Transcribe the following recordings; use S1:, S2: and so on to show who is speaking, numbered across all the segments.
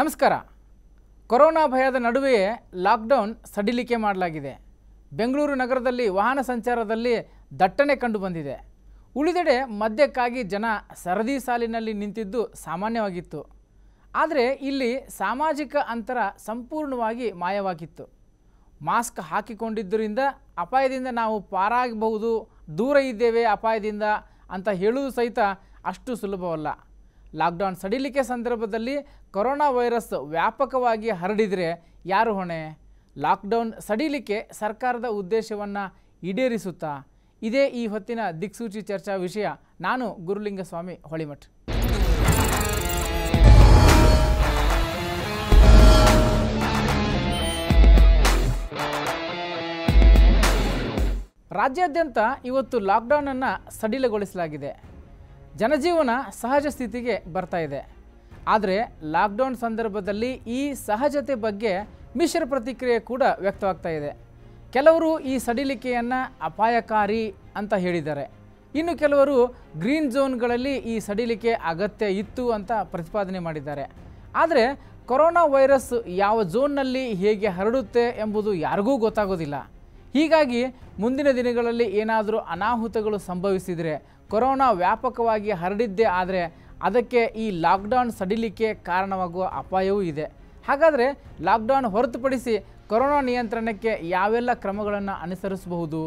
S1: ನಮಸ್ಕಾರ ಕೊರೋನಾ ಭಯದ ನಡುವೆಯೇ ಲಾಕ್ಡೌನ್ ಸಡಿಲಿಕೆ ಮಾಡಲಾಗಿದೆ ಬೆಂಗಳೂರು ನಗರದಲ್ಲಿ ವಾಹನ ಸಂಚಾರದಲ್ಲಿ ದಟ್ಟಣೆ ಕಂಡುಬಂದಿದೆ ಉಳಿದೆಡೆ ಮದ್ಯಕ್ಕಾಗಿ ಜನ ಸರದಿ ಸಾಲಿನಲ್ಲಿ ನಿಂತಿದ್ದು ಸಾಮಾನ್ಯವಾಗಿತ್ತು ಆದರೆ ಇಲ್ಲಿ ಸಾಮಾಜಿಕ ಅಂತರ ಸಂಪೂರ್ಣವಾಗಿ ಮಾಯವಾಗಿತ್ತು ಮಾಸ್ಕ್ ಹಾಕಿಕೊಂಡಿದ್ದರಿಂದ ಅಪಾಯದಿಂದ ನಾವು ಪಾರಾಗಬಹುದು ದೂರ ಇದ್ದೇವೆ ಅಪಾಯದಿಂದ ಅಂತ ಹೇಳುವುದು ಸಹಿತ ಅಷ್ಟು ಸುಲಭವಲ್ಲ ಲಾಕ್ಡೌನ್ ಸಡಿಲಿಕೆ ಸಂದರ್ಭದಲ್ಲಿ ಕೊರೋನಾ ವೈರಸ್ ವ್ಯಾಪಕವಾಗಿ ಹರಡಿದರೆ ಯಾರು ಹೊಣೆ ಲಾಕ್ಡೌನ್ ಸಡಿಲಿಕೆ ಸರ್ಕಾರದ ಉದ್ದೇಶವನ್ನು ಈಡೇರಿಸುತ್ತಾ ಇದೇ ಈ ಹೊತ್ತಿನ ದಿಕ್ಸೂಚಿ ಚರ್ಚಾ ವಿಷಯ ನಾನು ಗುರುಲಿಂಗಸ್ವಾಮಿ ಹೊಳಿಮಠ್ ರಾಜ್ಯಾದ್ಯಂತ ಇವತ್ತು ಲಾಕ್ಡೌನನ್ನು ಸಡಿಲಗೊಳಿಸಲಾಗಿದೆ ಜನಜೀವನ ಸಹಜ ಸ್ಥಿತಿಗೆ ಬರ್ತಾ ಇದೆ ಆದರೆ ಲಾಕ್ಡೌನ್ ಸಂದರ್ಭದಲ್ಲಿ ಈ ಸಹಜತೆ ಬಗ್ಗೆ ಮಿಶ್ರ ಪ್ರತಿಕ್ರಿಯೆ ಕೂಡ ವ್ಯಕ್ತವಾಗ್ತಾ ಇದೆ ಕೆಲವರು ಈ ಸಡಿಲಿಕೆಯನ್ನು ಅಪಾಯಕಾರಿ ಅಂತ ಹೇಳಿದ್ದಾರೆ ಇನ್ನು ಕೆಲವರು ಗ್ರೀನ್ ಝೋನ್ಗಳಲ್ಲಿ ಈ ಸಡಿಲಿಕೆ ಅಗತ್ಯ ಇತ್ತು ಅಂತ ಪ್ರತಿಪಾದನೆ ಮಾಡಿದ್ದಾರೆ ಆದರೆ ಕೊರೋನಾ ವೈರಸ್ ಯಾವ ಝೋನ್ನಲ್ಲಿ ಹೇಗೆ ಹರಡುತ್ತೆ ಎಂಬುದು ಯಾರಿಗೂ ಗೊತ್ತಾಗೋದಿಲ್ಲ ಹೀಗಾಗಿ ಮುಂದಿನ ದಿನಗಳಲ್ಲಿ ಏನಾದರೂ ಅನಾಹುತಗಳು ಸಂಭವಿಸಿದರೆ ಕೊರೋನಾ ವ್ಯಾಪಕವಾಗಿ ಹರಡಿದ್ದೇ ಆದರೆ ಅದಕ್ಕೆ ಈ ಲಾಕ್ಡೌನ್ ಸಡಿಲಿಕೆ ಕಾರಣವಾಗುವ ಅಪಾಯವೂ ಇದೆ ಹಾಗಾದರೆ ಲಾಕ್ಡೌನ್ ಹೊರತುಪಡಿಸಿ ಕೊರೋನಾ ನಿಯಂತ್ರಣಕ್ಕೆ ಯಾವೆಲ್ಲ ಕ್ರಮಗಳನ್ನು ಅನುಸರಿಸಬಹುದು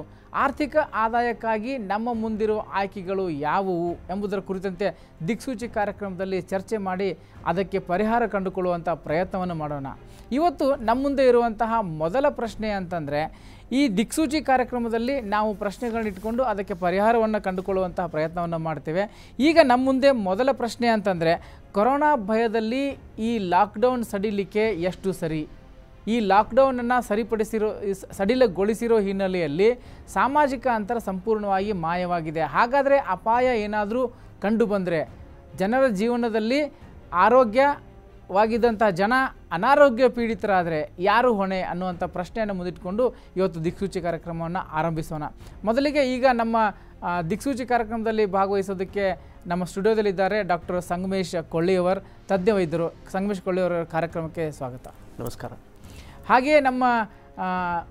S1: ಆರ್ಥಿಕ ಆದಾಯಕ್ಕಾಗಿ ನಮ್ಮ ಮುಂದಿರುವ ಆಯ್ಕೆಗಳು ಯಾವುವು ಎಂಬುದರ ಕುರಿತಂತೆ ದಿಕ್ಸೂಚಿ ಕಾರ್ಯಕ್ರಮದಲ್ಲಿ ಚರ್ಚೆ ಮಾಡಿ ಅದಕ್ಕೆ ಪರಿಹಾರ ಕಂಡುಕೊಳ್ಳುವಂಥ ಪ್ರಯತ್ನವನ್ನು ಮಾಡೋಣ ಇವತ್ತು ನಮ್ಮ ಮುಂದೆ ಇರುವಂತಹ ಮೊದಲ ಪ್ರಶ್ನೆ ಅಂತಂದರೆ ಈ ದಿಕ್ಸೂಚಿ ಕಾರ್ಯಕ್ರಮದಲ್ಲಿ ನಾವು ಪ್ರಶ್ನೆಗಳನ್ನ ಇಟ್ಕೊಂಡು ಅದಕ್ಕೆ ಪರಿಹಾರವನ್ನು ಕಂಡುಕೊಳ್ಳುವಂತಹ ಪ್ರಯತ್ನವನ್ನು ಮಾಡ್ತೇವೆ ಈಗ ನಮ್ಮ ಮುಂದೆ ಮೊದಲ ಪ್ರಶ್ನೆ ಅಂತಂದರೆ ಕೊರೋನಾ ಭಯದಲ್ಲಿ ಈ ಲಾಕ್ಡೌನ್ ಸಡಿಲಿಕ್ಕೆ ಎಷ್ಟು ಸರಿ ಈ ಲಾಕ್ಡೌನನ್ನು ಸರಿಪಡಿಸಿರೋ ಸಡಿಲಗೊಳಿಸಿರೋ ಹಿನ್ನೆಲೆಯಲ್ಲಿ ಸಾಮಾಜಿಕ ಅಂತರ ಸಂಪೂರ್ಣವಾಗಿ ಮಾಯವಾಗಿದೆ ಹಾಗಾದರೆ ಅಪಾಯ ಏನಾದರೂ ಕಂಡುಬಂದರೆ ಜನರ ಜೀವನದಲ್ಲಿ ಆರೋಗ್ಯ ವಾಗಿದ್ದಂಥ ಜನ ಅನಾರೋಗ್ಯ ಪೀಡಿತರಾದರೆ ಯಾರು ಹೊಣೆ ಅನ್ನುವಂಥ ಪ್ರಶ್ನೆಯನ್ನು ಮುಂದಿಟ್ಕೊಂಡು ಇವತ್ತು ದಿಕ್ಸೂಚಿ ಕಾರ್ಯಕ್ರಮವನ್ನು ಆರಂಭಿಸೋಣ ಮೊದಲಿಗೆ ಈಗ ನಮ್ಮ ದಿಕ್ಸೂಚಿ ಕಾರ್ಯಕ್ರಮದಲ್ಲಿ ಭಾಗವಹಿಸೋದಕ್ಕೆ ನಮ್ಮ ಸ್ಟುಡಿಯೋದಲ್ಲಿದ್ದಾರೆ ಡಾಕ್ಟರ್ ಸಂಗಮೇಶ್ ಕೊಳ್ಳಿಯವರ್ ತಜ್ಞ ವೈದ್ಯರು ಸಂಗಮೇಶ್ ಕೊಳ್ಳಿಯವರ ಕಾರ್ಯಕ್ರಮಕ್ಕೆ ಸ್ವಾಗತ ನಮಸ್ಕಾರ ಹಾಗೆಯೇ ನಮ್ಮ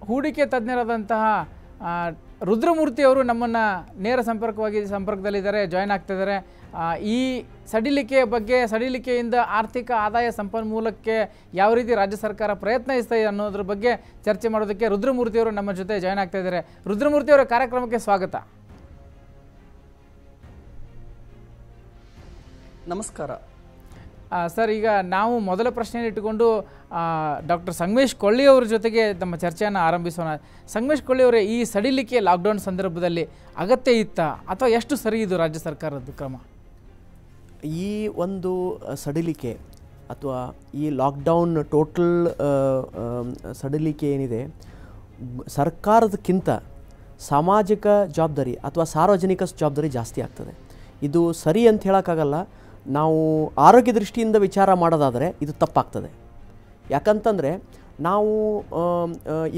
S1: ಹೂಡಿಕೆ ತಜ್ಞರಾದಂತಹ ರುದ್ರಮೂರ್ತಿಯವರು ನಮ್ಮನ್ನು ನೇರ ಸಂಪರ್ಕವಾಗಿ ಸಂಪರ್ಕದಲ್ಲಿದ್ದಾರೆ ಜಾಯ್ನ್ ಆಗ್ತಿದ್ದಾರೆ ಈ ಸಡಿಲಿಕೆ ಬಗ್ಗೆ ಸಡಿಲಿಕೆಯಿಂದ ಆರ್ಥಿಕ ಆದಾಯ ಸಂಪನ್ಮೂಲಕ್ಕೆ ಯಾವ ರೀತಿ ರಾಜ್ಯ ಸರ್ಕಾರ ಪ್ರಯತ್ನಿಸ್ತಾ ಇದೆ ಅನ್ನೋದ್ರ ಬಗ್ಗೆ ಚರ್ಚೆ ಮಾಡೋದಕ್ಕೆ ರುದ್ರಮೂರ್ತಿಯವರು ನಮ್ಮ ಜೊತೆ ಜಾಯ್ನ್ ಆಗ್ತಾ ಇದ್ದಾರೆ ರುದ್ರಮೂರ್ತಿಯವರ ಕಾರ್ಯಕ್ರಮಕ್ಕೆ ಸ್ವಾಗತ ನಮಸ್ಕಾರ ಸರ್ ಈಗ ನಾವು ಮೊದಲ ಪ್ರಶ್ನೆಯನ್ನು ಇಟ್ಟುಕೊಂಡು ಡಾಕ್ಟರ್ ಸಂಗಮೇಶ್ ಕೊಳ್ಳಿಯವರ ಜೊತೆಗೆ ನಮ್ಮ ಚರ್ಚೆಯನ್ನು ಆರಂಭಿಸೋಣ ಸಂಗಮೇಶ್ ಕೊಳ್ಳಿಯವರೇ ಈ ಸಡಿಲಿಕೆ ಲಾಕ್ಡೌನ್ ಸಂದರ್ಭದಲ್ಲಿ ಅಗತ್ಯ ಇತ್ತಾ ಅಥವಾ ಎಷ್ಟು ಸರಿ ಇದು ರಾಜ್ಯ ಸರ್ಕಾರದ
S2: ಕ್ರಮ ಈ ಒಂದು ಸಡಿಲಿಕೆ ಅಥವಾ ಈ ಲಾಕ್ಡೌನ್ ಟೋಟಲ್ ಸಡಿಲಿಕೆ ಏನಿದೆ ಸರ್ಕಾರದಕ್ಕಿಂತ ಸಾಮಾಜಿಕ ಜವಾಬ್ದಾರಿ ಅಥವಾ ಸಾರ್ವಜನಿಕ ಜವಾಬ್ದಾರಿ ಜಾಸ್ತಿ ಆಗ್ತದೆ ಇದು ಸರಿ ಅಂತ ಹೇಳೋಕ್ಕಾಗಲ್ಲ ನಾವು ಆರೋಗ್ಯ ದೃಷ್ಟಿಯಿಂದ ವಿಚಾರ ಮಾಡೋದಾದರೆ ಇದು ತಪ್ಪಾಗ್ತದೆ ಯಾಕಂತಂದರೆ ನಾವು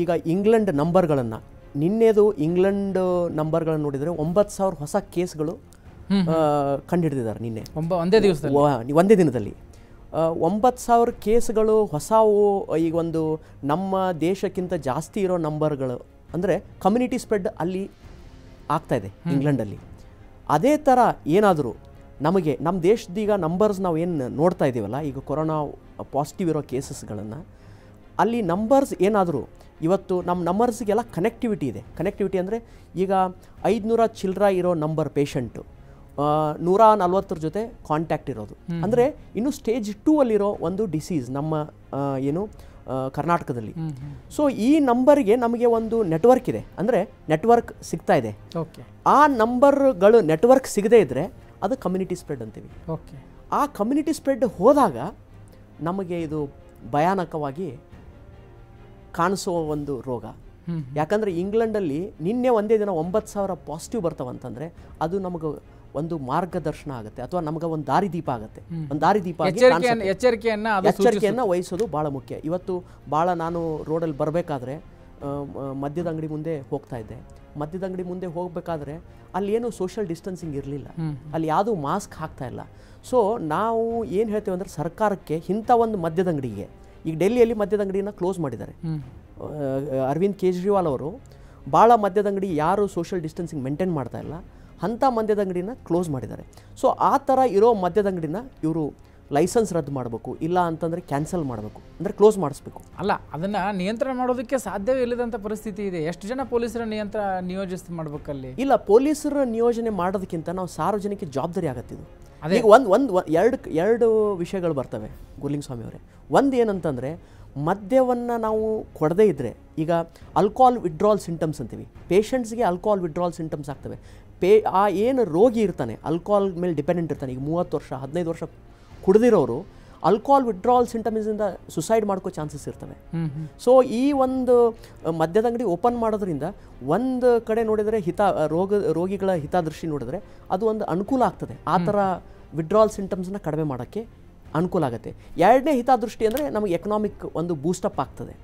S2: ಈಗ ಇಂಗ್ಲೆಂಡ್ ನಂಬರ್ಗಳನ್ನು ನಿನ್ನೆದು ಇಂಗ್ಲೆಂಡ್ ನಂಬರ್ಗಳನ್ನು ನೋಡಿದರೆ ಒಂಬತ್ತು ಸಾವಿರ ಹೊಸ ಕೇಸ್ಗಳು ಕಂಡುಹಿಡಿದಿದ್ದಾರೆ ನಿನ್ನೆ ಒಂದೇ ದಿವಸ ಒಂದೇ ದಿನದಲ್ಲಿ ಒಂಬತ್ತು ಸಾವಿರ ಕೇಸ್ಗಳು ಹೊಸವು ಈಗ ಒಂದು ನಮ್ಮ ದೇಶಕ್ಕಿಂತ ಜಾಸ್ತಿ ಇರೋ ನಂಬರ್ಗಳು ಅಂದರೆ ಕಮ್ಯುನಿಟಿ ಸ್ಪ್ರೆಡ್ ಅಲ್ಲಿ ಆಗ್ತಾ ಇದೆ ಇಂಗ್ಲೆಂಡಲ್ಲಿ ಅದೇ ಥರ ಏನಾದರೂ ನಮಗೆ ನಮ್ಮ ದೇಶದೀಗ ನಂಬರ್ಸ್ ನಾವು ಏನು ನೋಡ್ತಾ ಇದ್ದೀವಲ್ಲ ಈಗ ಕೊರೋನಾ ಪಾಸಿಟಿವ್ ಇರೋ ಕೇಸಸ್ಗಳನ್ನು ಅಲ್ಲಿ ನಂಬರ್ಸ್ ಏನಾದರೂ ಇವತ್ತು ನಮ್ಮ ನಂಬರ್ಸ್ಗೆಲ್ಲ ಕನೆಕ್ಟಿವಿಟಿ ಇದೆ ಕನೆಕ್ಟಿವಿಟಿ ಅಂದರೆ ಈಗ ಐದುನೂರ ಚಿಲ್ಲರ ಇರೋ ನಂಬರ್ ಪೇಷಂಟು ನೂರ ನಲ್ವತ್ತರ ಜೊತೆ ಕಾಂಟ್ಯಾಕ್ಟ್ ಇರೋದು ಅಂದರೆ ಇನ್ನು ಸ್ಟೇಜ್ ಟೂ ಅಲ್ಲಿರೋ ಒಂದು ಡಿಸೀಸ್ ನಮ್ಮ ಏನು ಕರ್ನಾಟಕದಲ್ಲಿ ಸೊ ಈ ನಂಬರ್ಗೆ ನಮಗೆ ಒಂದು ನೆಟ್ವರ್ಕ್ ಇದೆ ಅಂದರೆ ನೆಟ್ವರ್ಕ್ ಸಿಗ್ತಾ ಇದೆ ಆ ನಂಬರ್ಗಳು ನೆಟ್ವರ್ಕ್ ಸಿಗದೇ ಇದ್ದರೆ ಅದು ಕಮ್ಯುನಿಟಿ ಸ್ಪ್ರೆಡ್ ಅಂತೀವಿ ಓಕೆ ಆ ಕಮ್ಯುನಿಟಿ ಸ್ಪ್ರೆಡ್ ಹೋದಾಗ ನಮಗೆ ಇದು ಭಯಾನಕವಾಗಿ ಕಾಣಿಸುವ ಒಂದು ರೋಗ ಯಾಕಂದರೆ ಇಂಗ್ಲೆಂಡಲ್ಲಿ ನಿನ್ನೆ ಒಂದೇ ದಿನ ಒಂಬತ್ತು ಸಾವಿರ ಪಾಸಿಟಿವ್ ಬರ್ತಾವಂತಂದರೆ ಅದು ನಮಗೆ ಒಂದು ಮಾರ್ಗದರ್ಶನ ಆಗುತ್ತೆ ಅಥವಾ ನಮ್ಗೆ ಒಂದು ದಾರಿದೀಪ ಆಗುತ್ತೆ ಒಂದು ದಾರಿದೀಪ
S1: ಎಚ್ಚರಿಕೆಯನ್ನು ಎಚ್ಚರಿಕೆಯನ್ನು
S2: ವಹಿಸೋದು ಭಾಳ ಮುಖ್ಯ ಇವತ್ತು ಭಾಳ ನಾನು ರೋಡಲ್ಲಿ ಬರಬೇಕಾದ್ರೆ ಮದ್ಯದ ಅಂಗಡಿ ಮುಂದೆ ಹೋಗ್ತಾ ಇದ್ದೆ ಮದ್ಯದ ಅಂಗಡಿ ಮುಂದೆ ಹೋಗಬೇಕಾದ್ರೆ ಅಲ್ಲಿ ಏನು ಸೋಷಿಯಲ್ ಡಿಸ್ಟೆನ್ಸಿಂಗ್ ಇರಲಿಲ್ಲ ಅಲ್ಲಿ ಯಾವುದೂ ಮಾಸ್ಕ್ ಹಾಕ್ತಾ ಇಲ್ಲ ಸೊ ನಾವು ಏನು ಹೇಳ್ತೇವೆ ಅಂದರೆ ಸರ್ಕಾರಕ್ಕೆ ಇಂಥ ಒಂದು ಮದ್ಯದ ಅಂಗಡಿಗೆ ಈಗ ಡೆಲ್ಲಿಯಲ್ಲಿ ಮದ್ಯದ ಅಂಗಡಿನ ಕ್ಲೋಸ್ ಮಾಡಿದ್ದಾರೆ ಅರವಿಂದ್ ಕೇಜ್ರಿವಾಲ್ ಅವರು ಭಾಳ ಮದ್ಯದ ಅಂಗಡಿ ಯಾರು ಸೋಷಿಯಲ್ ಡಿಸ್ಟೆನ್ಸಿಂಗ್ ಮೇಂಟೈನ್ ಮಾಡ್ತಾ ಇಲ್ಲ ಅಂಥ ಮದ್ಯದ ಅಂಗಡಿನ ಕ್ಲೋಸ್ ಮಾಡಿದ್ದಾರೆ ಸೊ ಆ ಥರ ಇರೋ ಮದ್ಯದ ಅಂಗಡಿನ ಇವರು ಲೈಸೆನ್ಸ್ ರದ್ದು ಮಾಡಬೇಕು ಇಲ್ಲ ಅಂತಂದರೆ ಕ್ಯಾನ್ಸಲ್ ಮಾಡಬೇಕು ಅಂದರೆ ಕ್ಲೋಸ್ ಮಾಡಿಸ್ಬೇಕು
S1: ಅಲ್ಲ ಅದನ್ನು ನಿಯಂತ್ರಣ ಮಾಡೋದಕ್ಕೆ ಸಾಧ್ಯವೇ ಇಲ್ಲದಂಥ ಪರಿಸ್ಥಿತಿ ಇದೆ ಎಷ್ಟು ಜನ ಪೊಲೀಸರ ನಿಯಂತ್ರ ನಿಯೋಜಿಸ್ ಮಾಡಬೇಕಲ್ಲಿ
S2: ಇಲ್ಲ ಪೊಲೀಸರ ನಿಯೋಜನೆ ಮಾಡೋದಕ್ಕಿಂತ ನಾವು ಸಾರ್ವಜನಿಕ ಜವಾಬ್ದಾರಿ ಆಗತ್ತಿದ್ದು ಅದೇ ಒಂದು ಒಂದು ಎರಡು ಎರಡು ವಿಷಯಗಳು ಬರ್ತವೆ ಸ್ವಾಮಿ ಅವರೇ ಒಂದು ಏನಂತಂದರೆ ಮದ್ಯವನ್ನು ನಾವು ಕೊಡದೇ ಇದ್ದರೆ ಈಗ ಅಲ್ಕೋಹಾಲ್ ವಿಡ್ರಾಲ್ ಸಿಂಟಮ್ಸ್ ಅಂತೀವಿ ಪೇಷಂಟ್ಸ್ಗೆ ಅಲ್ಕೋಹಾಲ್ ವಿಡ್ರಾಲ್ ಸಿಂಟಮ್ಸ್ ಆಗ್ತವೆ ಪೇ ಆ ಏನು ರೋಗಿ ಇರ್ತಾನೆ ಅಲ್ಕೋಹಾಲ್ ಮೇಲೆ ಡಿಪೆಂಡೆಂಟ್ ಇರ್ತಾನೆ ಈಗ ಮೂವತ್ತು ವರ್ಷ ಹದಿನೈದು ವರ್ಷ ಕುಡಿದಿರೋರು ಆಲ್ಕೋಹಾಲ್ ಸಿಂಟಮ್ಸ್ ಇಂದ ಸುಸೈಡ್ ಮಾಡ್ಕೋ ಚಾನ್ಸಸ್ ಇರ್ತವೆ ಸೊ ಈ ಒಂದು ಮದ್ಯದ ಅಂಗಡಿ ಓಪನ್ ಮಾಡೋದ್ರಿಂದ ಒಂದು ಕಡೆ ನೋಡಿದರೆ ಹಿತ ರೋಗ ರೋಗಿಗಳ ಹಿತದೃಷ್ಟಿ ನೋಡಿದ್ರೆ ಅದು ಒಂದು ಅನುಕೂಲ ಆಗ್ತದೆ ಆ ಥರ ವಿಡ್ರಾವಲ್ ಸಿಂಟಮ್ಸನ್ನ ಕಡಿಮೆ ಮಾಡೋಕ್ಕೆ ಅನುಕೂಲ ಆಗುತ್ತೆ ಎರಡನೇ ಹಿತದೃಷ್ಟಿ ಅಂದರೆ ನಮಗೆ ಎಕನಾಮಿಕ್ ಒಂದು ಬೂಸ್ಟಪ್ ಆಗ್ತದೆ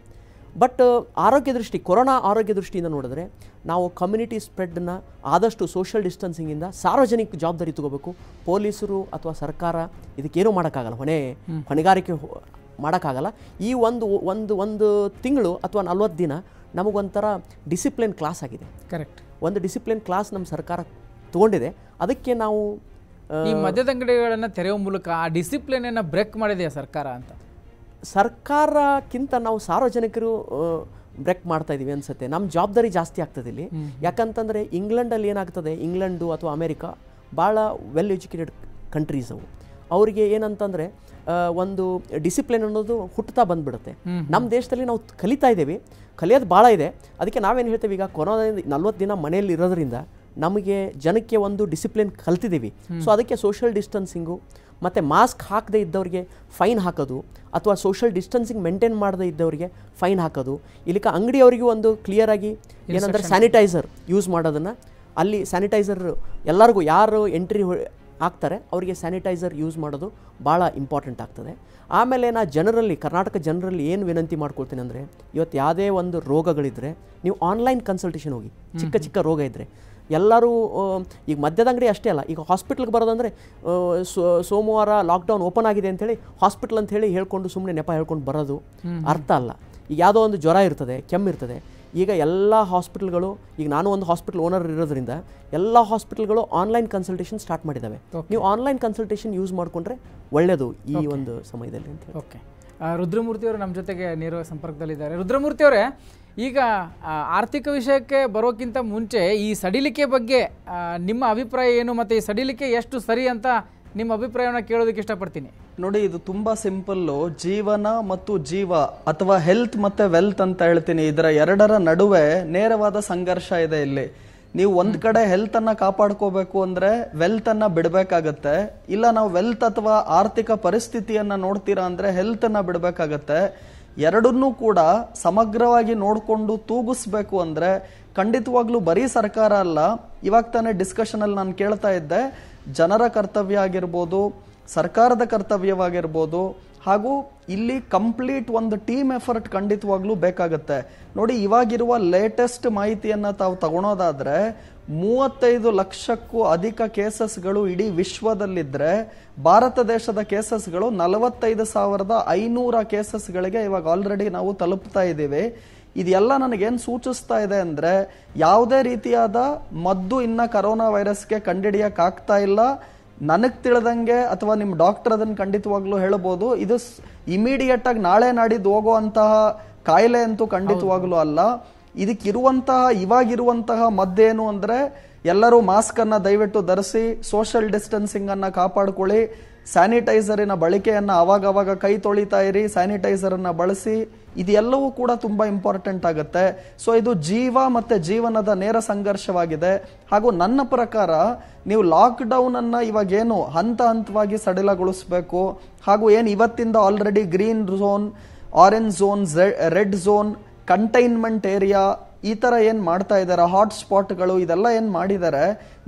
S2: ಬಟ್ uh, ಆರೋಗ್ಯ ದೃಷ್ಟಿ ಕೊರೋನಾ ಆರೋಗ್ಯ ದೃಷ್ಟಿಯಿಂದ ನೋಡಿದ್ರೆ ನಾವು ಕಮ್ಯುನಿಟಿ ಸ್ಪ್ರೆಡ್ನ ಆದಷ್ಟು ಸೋಷಿಯಲ್ ಡಿಸ್ಟೆನ್ಸಿಂಗಿಂದ ಸಾರ್ವಜನಿಕ ಜವಾಬ್ದಾರಿ ತಗೋಬೇಕು ಪೊಲೀಸರು ಅಥವಾ ಸರ್ಕಾರ ಇದಕ್ಕೇನೂ ಮಾಡೋಕ್ಕಾಗಲ್ಲ ಹೊಣೆ ಹೊಣೆಗಾರಿಕೆ ಮಾಡೋಕ್ಕಾಗಲ್ಲ ಈ ಒಂದು ಒಂದು ಒಂದು ತಿಂಗಳು ಅಥವಾ ನಲ್ವತ್ತು ದಿನ ನಮಗೊಂಥರ ಡಿಸಿಪ್ಲಿನ್ ಕ್ಲಾಸ್ ಆಗಿದೆ ಕರೆಕ್ಟ್ ಒಂದು ಡಿಸಿಪ್ಲಿನ್ ಕ್ಲಾಸ್ ನಮ್ಮ ಸರ್ಕಾರ ತಗೊಂಡಿದೆ ಅದಕ್ಕೆ ನಾವು ಈ
S1: ಮದ್ಯದಂಗಡಿಗಳನ್ನು ತೆರೆಯುವ ಮೂಲಕ ಆ ಡಿಸಿಪ್ಲಿನನ್ನು ಬ್ರೇಕ್ ಮಾಡಿದೆಯಾ ಸರ್ಕಾರ ಅಂತ
S2: ಸರ್ಕಾರಕ್ಕಿಂತ ನಾವು ಸಾರ್ವಜನಿಕರು ಬ್ರೇಕ್ ಮಾಡ್ತಾ ಇದ್ದೀವಿ ಅನ್ಸುತ್ತೆ ನಮ್ಮ ಜವಾಬ್ದಾರಿ ಜಾಸ್ತಿ ಆಗ್ತದೆ ಇಲ್ಲಿ ಯಾಕಂತಂದರೆ ಇಂಗ್ಲೆಂಡಲ್ಲಿ ಏನಾಗ್ತದೆ ಇಂಗ್ಲೆಂಡು ಅಥವಾ ಅಮೇರಿಕಾ ಭಾಳ ವೆಲ್ ಎಜುಕೇಟೆಡ್ ಕಂಟ್ರೀಸ್ ಅವು ಅವರಿಗೆ ಏನಂತಂದರೆ ಒಂದು ಡಿಸಿಪ್ಲಿನ್ ಅನ್ನೋದು ಹುಟ್ಟುತ್ತಾ ಬಂದ್ಬಿಡುತ್ತೆ ನಮ್ಮ ದೇಶದಲ್ಲಿ ನಾವು ಕಲಿತಾ ಇದ್ದೀವಿ ಕಲಿಯೋದು ಭಾಳ ಇದೆ ಅದಕ್ಕೆ ನಾವೇನು ಹೇಳ್ತೀವಿ ಈಗ ಕೊರೋನಾ ನಲ್ವತ್ತು ದಿನ ಮನೆಯಲ್ಲಿ ಇರೋದ್ರಿಂದ ನಮಗೆ ಜನಕ್ಕೆ ಒಂದು ಡಿಸಿಪ್ಲಿನ್ ಕಲ್ತಿದ್ದೀವಿ ಸೊ ಅದಕ್ಕೆ ಸೋಷಿಯಲ್ ಡಿಸ್ಟೆನ್ಸಿಂಗು ಮತ್ತು ಮಾಸ್ಕ್ ಹಾಕದೇ ಇದ್ದವರಿಗೆ ಫೈನ್ ಹಾಕೋದು ಅಥವಾ ಸೋಷಿಯಲ್ ಡಿಸ್ಟೆನ್ಸಿಂಗ್ ಮೇಂಟೈನ್ ಮಾಡದೇ ಇದ್ದವರಿಗೆ ಫೈನ್ ಹಾಕೋದು ಇಲ್ಲಿಕ ಅಂಗಡಿಯವರಿಗೂ ಒಂದು ಕ್ಲಿಯರಾಗಿ ಏನಂದರೆ ಸ್ಯಾನಿಟೈಸರ್ ಯೂಸ್ ಮಾಡೋದನ್ನು ಅಲ್ಲಿ ಸ್ಯಾನಿಟೈಸರ್ ಎಲ್ಲರಿಗೂ ಯಾರು ಎಂಟ್ರಿ ಆಗ್ತಾರೆ ಅವರಿಗೆ ಸ್ಯಾನಿಟೈಸರ್ ಯೂಸ್ ಮಾಡೋದು ಭಾಳ ಇಂಪಾರ್ಟೆಂಟ್ ಆಗ್ತದೆ ಆಮೇಲೆ ನಾ ಜನರಲ್ಲಿ ಕರ್ನಾಟಕ ಜನರಲ್ಲಿ ಏನು ವಿನಂತಿ ಮಾಡ್ಕೊಳ್ತೀನಿ ಅಂದರೆ ಇವತ್ತು ಯಾವುದೇ ಒಂದು ರೋಗಗಳಿದ್ದರೆ ನೀವು ಆನ್ಲೈನ್ ಕನ್ಸಲ್ಟೇಷನ್ ಹೋಗಿ ಚಿಕ್ಕ ಚಿಕ್ಕ ರೋಗ ಇದ್ದರೆ ಎಲ್ಲರೂ ಈಗ ಮದ್ಯದ ಅಂಗಡಿ ಅಷ್ಟೇ ಅಲ್ಲ ಈಗ ಹಾಸ್ಪಿಟ್ಲ್ಗೆ ಬರೋದಂದರೆ ಸೋಮವಾರ ಲಾಕ್ಡೌನ್ ಓಪನ್ ಆಗಿದೆ ಅಂಥೇಳಿ ಹಾಸ್ಪಿಟ್ಲ್ ಅಂತ ಹೇಳಿ ಹೇಳ್ಕೊಂಡು ಸುಮ್ಮನೆ ನೆಪ ಹೇಳ್ಕೊಂಡು ಬರೋದು ಅರ್ಥ ಅಲ್ಲ ಈಗ ಯಾವುದೋ ಒಂದು ಜ್ವರ ಇರ್ತದೆ ಕೆಮ್ಮಿರ್ತದೆ ಈಗ ಎಲ್ಲ ಹಾಸ್ಪಿಟ್ಲ್ಗಳು ಈಗ ನಾನು ಒಂದು ಹಾಸ್ಪಿಟ್ಲ್ ಓನರ್ ಇರೋದ್ರಿಂದ ಎಲ್ಲ ಹಾಸ್ಪಿಟ್ಲ್ಗಳು ಆನ್ಲೈನ್ ಕನ್ಸಲ್ಟೇಷನ್ ಸ್ಟಾರ್ಟ್ ಮಾಡಿದ್ದಾವೆ ನೀವು ಆನ್ಲೈನ್ ಕನ್ಸಲ್ಟೇಷನ್ ಯೂಸ್ ಮಾಡಿಕೊಂಡ್ರೆ ಒಳ್ಳೆಯದು ಈ ಒಂದು ಸಮಯದಲ್ಲಿ ಅಂತ ಓಕೆ
S1: ರುದ್ರಮೂರ್ತಿಯವರು ನಮ್ಮ ಜೊತೆಗೆ ನೇರ ಸಂಪರ್ಕದಲ್ಲಿದ್ದಾರೆ ರುದ್ರಮೂರ್ತಿಯವರೇ ಈಗ ಆರ್ಥಿಕ ವಿಷಯಕ್ಕೆ ಬರೋಕ್ಕಿಂತ ಮುಂಚೆ ಈ ಸಡಿಲಿಕೆ ಬಗ್ಗೆ ನಿಮ್ಮ ಅಭಿಪ್ರಾಯ ಏನು ಮತ್ತು ಈ ಸಡಿಲಿಕೆ ಎಷ್ಟು ಸರಿ ಅಂತ ನಿಮ್ಮ ಅಭಿಪ್ರಾಯವನ್ನು ಕೇಳೋದಕ್ಕೆ ಇಷ್ಟಪಡ್ತೀನಿ
S3: ನೋಡಿ ಇದು ತುಂಬ ಸಿಂಪಲ್ಲು ಜೀವನ ಮತ್ತು ಜೀವ ಅಥವಾ ಹೆಲ್ತ್ ಮತ್ತು ವೆಲ್ತ್ ಅಂತ ಹೇಳ್ತೀನಿ ಇದರ ಎರಡರ ನಡುವೆ ನೇರವಾದ ಸಂಘರ್ಷ ಇದೆ ಇಲ್ಲಿ ನೀವು ಒಂದು ಕಡೆ ಹೆಲ್ತ್ ಕಾಪಾಡ್ಕೋಬೇಕು ಅಂದ್ರೆ ವೆಲ್ತ್ ಬಿಡಬೇಕಾಗತ್ತೆ ಇಲ್ಲ ನಾವು ವೆಲ್ತ್ ಅಥವಾ ಆರ್ಥಿಕ ಪರಿಸ್ಥಿತಿಯನ್ನು ನೋಡ್ತೀರಾ ಅಂದರೆ ಹೆಲ್ತ್ ಬಿಡಬೇಕಾಗತ್ತೆ ಎರಡನ್ನೂ ಕೂಡ ಸಮಗ್ರವಾಗಿ ನೋಡಿಕೊಂಡು ತೂಗಿಸ್ಬೇಕು ಅಂದರೆ ಖಂಡಿತವಾಗ್ಲೂ ಬರೀ ಸರ್ಕಾರ ಅಲ್ಲ ಇವಾಗ ತಾನೇ ಡಿಸ್ಕಷನಲ್ಲಿ ನಾನು ಕೇಳ್ತಾ ಇದ್ದೆ ಜನರ ಕರ್ತವ್ಯ ಆಗಿರ್ಬೋದು ಸರ್ಕಾರದ ಕರ್ತವ್ಯವಾಗಿರ್ಬೋದು ಹಾಗೂ ಇಲ್ಲಿ ಕಂಪ್ಲೀಟ್ ಒಂದು ಟೀಮ್ ಎಫರ್ಟ್ ಖಂಡಿತವಾಗ್ಲೂ ಬೇಕಾಗುತ್ತೆ ನೋಡಿ ಇವಾಗಿರುವ ಲೇಟೆಸ್ಟ್ ಮಾಹಿತಿಯನ್ನು ತಾವು ತಗೊಳೋದಾದರೆ ಮೂವತ್ತೈದು ಲಕ್ಷಕ್ಕೂ ಅಧಿಕ ಕೇಸಸ್ಗಳು ಇಡೀ ವಿಶ್ವದಲ್ಲಿದ್ದರೆ ಭಾರತ ದೇಶದ ಕೇಸಸ್ಗಳು ನಲವತ್ತೈದು ಸಾವಿರದ ಐನೂರ ಕೇಸಸ್ಗಳಿಗೆ ಇವಾಗ ಆಲ್ರೆಡಿ ನಾವು ತಲುಪ್ತಾ ಇದ್ದೀವಿ ಇದೆಲ್ಲ ನನಗೇನು ಸೂಚಿಸ್ತಾ ಇದೆ ಅಂದರೆ ಯಾವುದೇ ರೀತಿಯಾದ ಮದ್ದು ಇನ್ನು ಕರೋನಾ ವೈರಸ್ಗೆ ಕಂಡಿಡಿಯೋಕ್ಕಾಗ್ತಾ ಇಲ್ಲ ನನಗೆ ತಿಳಿದಂಗೆ ಅಥವಾ ನಿಮ್ಮ ಡಾಕ್ಟರ್ ಅದನ್ನು ಖಂಡಿತವಾಗ್ಲೂ ಹೇಳ್ಬೋದು ಇದು ಇಮಿಡಿಯೇಟಾಗಿ ನಾಳೆ ನಾಡಿದ್ದು ಹೋಗುವಂತಹ ಕಾಯಿಲೆ ಅಂತೂ ಖಂಡಿತವಾಗ್ಲೂ ಅಲ್ಲ ಇದಕ್ಕಿರುವಂತಹ ಇವಾಗಿರುವಂತಹ ಮದ್ದೇನು ಅಂದರೆ ಎಲ್ಲರೂ ಮಾಸ್ಕನ್ನು ದಯವಿಟ್ಟು ಧರಿಸಿ ಸೋಷಿಯಲ್ ಡಿಸ್ಟೆನ್ಸಿಂಗನ್ನು ಕಾಪಾಡಿಕೊಳ್ಳಿ ಸ್ಯಾನಿಟೈಸರಿನ ಬಳಕೆಯನ್ನು ಆವಾಗವಾಗ ಕೈ ತೊಳಿತಾ ಇರಿ ಸ್ಯಾನಿಟೈಸರನ್ನು ಬಳಸಿ ಇದೆಲ್ಲವೂ ಕೂಡ ತುಂಬ ಇಂಪಾರ್ಟೆಂಟ್ ಆಗುತ್ತೆ ಸೊ ಇದು ಜೀವ ಮತ್ತು ಜೀವನದ ನೇರ ಸಂಘರ್ಷವಾಗಿದೆ ಹಾಗೂ ನನ್ನ ಪ್ರಕಾರ ನೀವು ಲಾಕ್ಡೌನನ್ನು ಇವಾಗೇನು ಹಂತ ಹಂತವಾಗಿ ಸಡಿಲಗೊಳಿಸಬೇಕು ಹಾಗೂ ಏನು ಇವತ್ತಿಂದ already green zone orange zone red zone containment area ಈ ಥರ ಏನು ಮಾಡ್ತಾ ಇದ್ದಾರೆ ಹಾಟ್ಸ್ಪಾಟ್ಗಳು ಇದೆಲ್ಲ ಏನು ಮಾಡಿದ್ದಾರೆ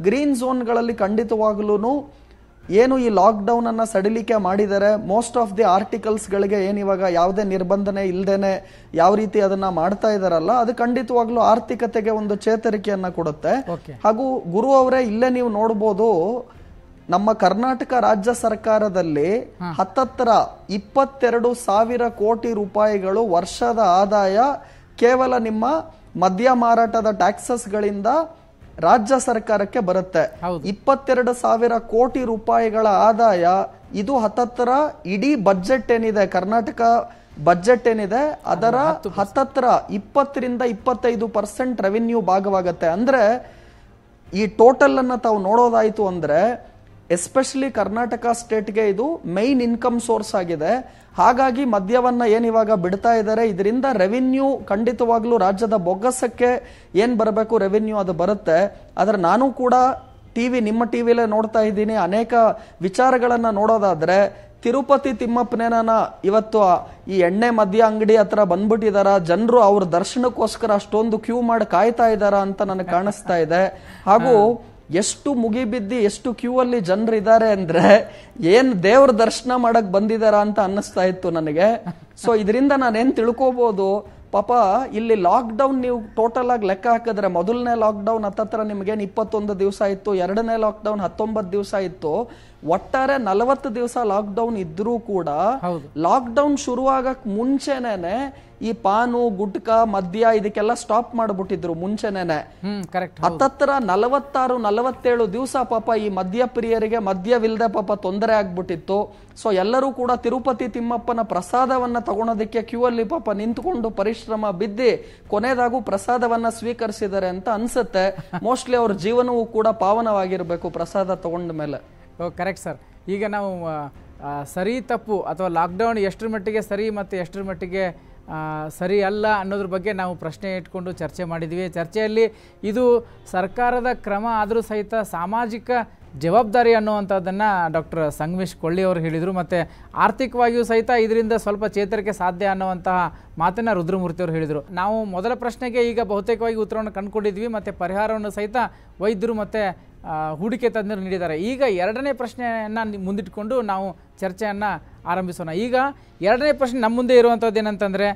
S3: ಗ್ರೀನ್ ಝೋನ್ಗಳಲ್ಲಿ ಖಂಡಿತವಾಗ್ಲೂ ಏನು ಈ ಲಾಕ್ಡೌನನ್ನು ಸಡಿಲಿಕೆ ಮಾಡಿದರೆ ಮೋಸ್ಟ್ ಆಫ್ ದಿ ಆರ್ಟಿಕಲ್ಸ್ಗಳಿಗೆ ಏನಿವಾಗ ಯಾವುದೇ ನಿರ್ಬಂಧನೆ ಇಲ್ಲದೇನೆ ಯಾವ ರೀತಿ ಅದನ್ನು ಮಾಡ್ತಾ ಇದ್ದಾರಲ್ಲ ಅದು ಖಂಡಿತವಾಗ್ಲೂ ಆರ್ಥಿಕತೆಗೆ ಒಂದು ಚೇತರಿಕೆಯನ್ನು ಕೊಡುತ್ತೆ ಹಾಗೂ ಗುರು ಅವರೇ ಇಲ್ಲೇ ನೀವು ನೋಡ್ಬೋದು ನಮ್ಮ ಕರ್ನಾಟಕ ರಾಜ್ಯ ಸರ್ಕಾರದಲ್ಲಿ ಹತ್ತತ್ರ ಇಪ್ಪತ್ತೆರಡು ಸಾವಿರ ಕೋಟಿ ರೂಪಾಯಿಗಳು ವರ್ಷದ ಆದಾಯ ಕೇವಲ ನಿಮ್ಮ ಮದ್ಯ ಮಾರಾಟದ ಟ್ಯಾಕ್ಸಸ್ ಗಳಿಂದ ರಾಜ್ಯ ಸರ್ಕಾರಕ್ಕೆ ಬರುತ್ತೆ ಇಪ್ಪತ್ತೆರಡು ಸಾವಿರ ಕೋಟಿ ರೂಪಾಯಿಗಳ ಆದಾಯ ಇದು ಹತ್ತತ್ರ ಇಡೀ ಬಜೆಟ್ ಏನಿದೆ ಕರ್ನಾಟಕ ಬಜೆಟ್ ಏನಿದೆ ಅದರ ಹತ್ತತ್ರ ಇಪ್ಪತ್ತರಿಂದ ಇಪ್ಪತ್ತೈದು ಪರ್ಸೆಂಟ್ ರೆವಿನ್ಯೂ ಭಾಗವಾಗತ್ತೆ ಅಂದ್ರೆ ಈ ಟೋಟಲ್ ಅನ್ನ ತಾವು ನೋಡೋದಾಯ್ತು ಅಂದ್ರೆ ಎಸ್ಪೆಷಲಿ ಕರ್ನಾಟಕ ಸ್ಟೇಟ್ಗೆ ಇದು ಮೈನ್ ಇನ್ಕಮ್ ಸೋರ್ಸ್ ಆಗಿದೆ ಹಾಗಾಗಿ ಮದ್ಯವನ್ನು ಏನಿವಾಗ ಬಿಡ್ತಾ ಇದ್ದಾರೆ ಇದರಿಂದ ರೆವಿನ್ಯೂ ಖಂಡಿತವಾಗ್ಲೂ ರಾಜ್ಯದ ಬೊಗ್ಗಸಕ್ಕೆ ಏನು ಬರಬೇಕು ರೆವಿನ್ಯೂ ಅದು ಬರುತ್ತೆ ಆದರೆ ನಾನು ಕೂಡ ಟಿ ವಿ ನಿಮ್ಮ ಟಿ ವಿಲೇ ನೋಡ್ತಾ ಇದ್ದೀನಿ ಅನೇಕ ವಿಚಾರಗಳನ್ನು ನೋಡೋದಾದರೆ ತಿರುಪತಿ ತಿಮ್ಮಪ್ಪನೇನ ಇವತ್ತು ಈ ಎಣ್ಣೆ ಮದ್ಯ ಅಂಗಡಿ ಹತ್ರ ಬಂದ್ಬಿಟ್ಟಿದಾರ ಜನರು ಅವ್ರ ದರ್ಶನಕ್ಕೋಸ್ಕರ ಅಷ್ಟೊಂದು ಕ್ಯೂ ಮಾಡಿ ಕಾಯ್ತಾ ಇದ್ದಾರ ಅಂತ ನನಗೆ ಕಾಣಿಸ್ತಾ ಇದೆ ಹಾಗೂ ಎಷ್ಟು ಮುಗಿಬಿದ್ದಿ ಎಷ್ಟು ಕ್ಯೂ ಅಲ್ಲಿ ಇದ್ದಾರೆ ಅಂದ್ರೆ ಏನ್ ದೇವ್ರ ದರ್ಶನ ಮಾಡಕ್ ಬಂದಿದಾರ ಅಂತ ಅನ್ನಿಸ್ತಾ ಇತ್ತು ನನಗೆ ಸೊ ಇದರಿಂದ ನಾನೇನ್ ತಿಳ್ಕೋಬಹುದು ಪಾಪ ಇಲ್ಲಿ ಲಾಕ್ಡೌನ್ ನೀವು ಟೋಟಲ್ ಆಗಿ ಲೆಕ್ಕ ಹಾಕಿದ್ರೆ ಮೊದಲನೇ ಲಾಕ್ಡೌನ್ ಹತ್ತತ್ರ ನಿಮ್ಗೆ ಇಪ್ಪತ್ತೊಂದು ದಿವಸ ಇತ್ತು ಎರಡನೇ ಲಾಕ್ಡೌನ್ ಹತ್ತೊಂಬತ್ತು ದಿವಸ ಇತ್ತು ಒಟ್ಟಾರೆ ನಲವತ್ತು ದಿವಸ ಲಾಕ್ಡೌನ್ ಇದ್ರೂ ಕೂಡ ಲಾಕ್ಡೌನ್ ಶುರುವಾಗಕ್ ಮುಂಚೆನೇನೆ ಈ ಪಾನು ಗುಟ್ಕಾ ಮದ್ಯ ಇದಕ್ಕೆಲ್ಲ ಸ್ಟಾಪ್ ಮಾಡ್ಬಿಟ್ಟಿದ್ರು ಮುಂಚೆನೇನೆ ಹತ್ತತ್ರ ನಲವತ್ತಾರು ನಲವತ್ತೇಳು ದಿವಸ ಪಾಪ ಈ ಮದ್ಯ ಪ್ರಿಯರಿಗೆ ಮದ್ಯವಿಲ್ಲದೆ ಪಾಪ ತೊಂದರೆ ಆಗ್ಬಿಟ್ಟಿತ್ತು ಸೊ ಎಲ್ಲರೂ ಕೂಡ ತಿರುಪತಿ ತಿಮ್ಮಪ್ಪನ ಪ್ರಸಾದವನ್ನ ತಗೊಳೋದಕ್ಕೆ ಕ್ಯೂ ಅಲ್ಲಿ ಪಾಪ ನಿಂತ್ಕೊಂಡು ಪರಿಶ್ರಮ ಬಿದ್ದಿ ಕೊನೆದಾಗೂ ಪ್ರಸಾದವನ್ನ ಸ್ವೀಕರಿಸಿದ್ದಾರೆ ಅಂತ ಅನ್ಸುತ್ತೆ ಮೋಸ್ಟ್ಲಿ ಅವ್ರ ಜೀವನವೂ ಕೂಡ ಪಾವನವಾಗಿರ್ಬೇಕು ಪ್ರಸಾದ ತಗೊಂಡ್ಮೇಲೆ
S1: ಕರೆಕ್ಟ್ ಸರ್ ಈಗ ನಾವು ಸರಿ ತಪ್ಪು ಅಥವಾ ಲಾಕ್ಡೌನ್ ಎಷ್ಟರ ಮಟ್ಟಿಗೆ ಸರಿ ಮತ್ತು ಎಷ್ಟರ ಮಟ್ಟಿಗೆ ಸರಿ ಅಲ್ಲ ಅನ್ನೋದ್ರ ಬಗ್ಗೆ ನಾವು ಪ್ರಶ್ನೆ ಇಟ್ಕೊಂಡು ಚರ್ಚೆ ಮಾಡಿದ್ವಿ ಚರ್ಚೆಯಲ್ಲಿ ಇದು ಸರ್ಕಾರದ ಕ್ರಮ ಆದರೂ ಸಹಿತ ಸಾಮಾಜಿಕ ಜವಾಬ್ದಾರಿ ಅನ್ನುವಂಥದ್ದನ್ನು ಡಾಕ್ಟರ್ ಸಂಗಮೇಶ್ ಕೊಳ್ಳಿ ಅವರು ಹೇಳಿದರು ಮತ್ತು ಆರ್ಥಿಕವಾಗಿಯೂ ಸಹಿತ ಇದರಿಂದ ಸ್ವಲ್ಪ ಚೇತರಿಕೆ ಸಾಧ್ಯ ಅನ್ನುವಂತಹ ಮಾತನ್ನು ರುದ್ರಮೂರ್ತಿ ಅವರು ಹೇಳಿದರು ನಾವು ಮೊದಲ ಪ್ರಶ್ನೆಗೆ ಈಗ ಬಹುತೇಕವಾಗಿ ಉತ್ತರವನ್ನು ಕಂಡುಕೊಂಡಿದ್ವಿ ಮತ್ತು ಪರಿಹಾರವನ್ನು ಸಹಿತ ವೈದ್ಯರು ಮತ್ತು ಹೂಡಿಕೆ ತಜ್ಞರು ನೀಡಿದ್ದಾರೆ ಈಗ ಎರಡನೇ ಪ್ರಶ್ನೆಯನ್ನು ಮುಂದಿಟ್ಕೊಂಡು ನಾವು ಚರ್ಚೆಯನ್ನು ಆರಂಭಿಸೋಣ ಈಗ ಎರಡನೇ ಪ್ರಶ್ನೆ ನಮ್ಮ ಮುಂದೆ ಇರುವಂಥದ್ದು ಏನಂತಂದರೆ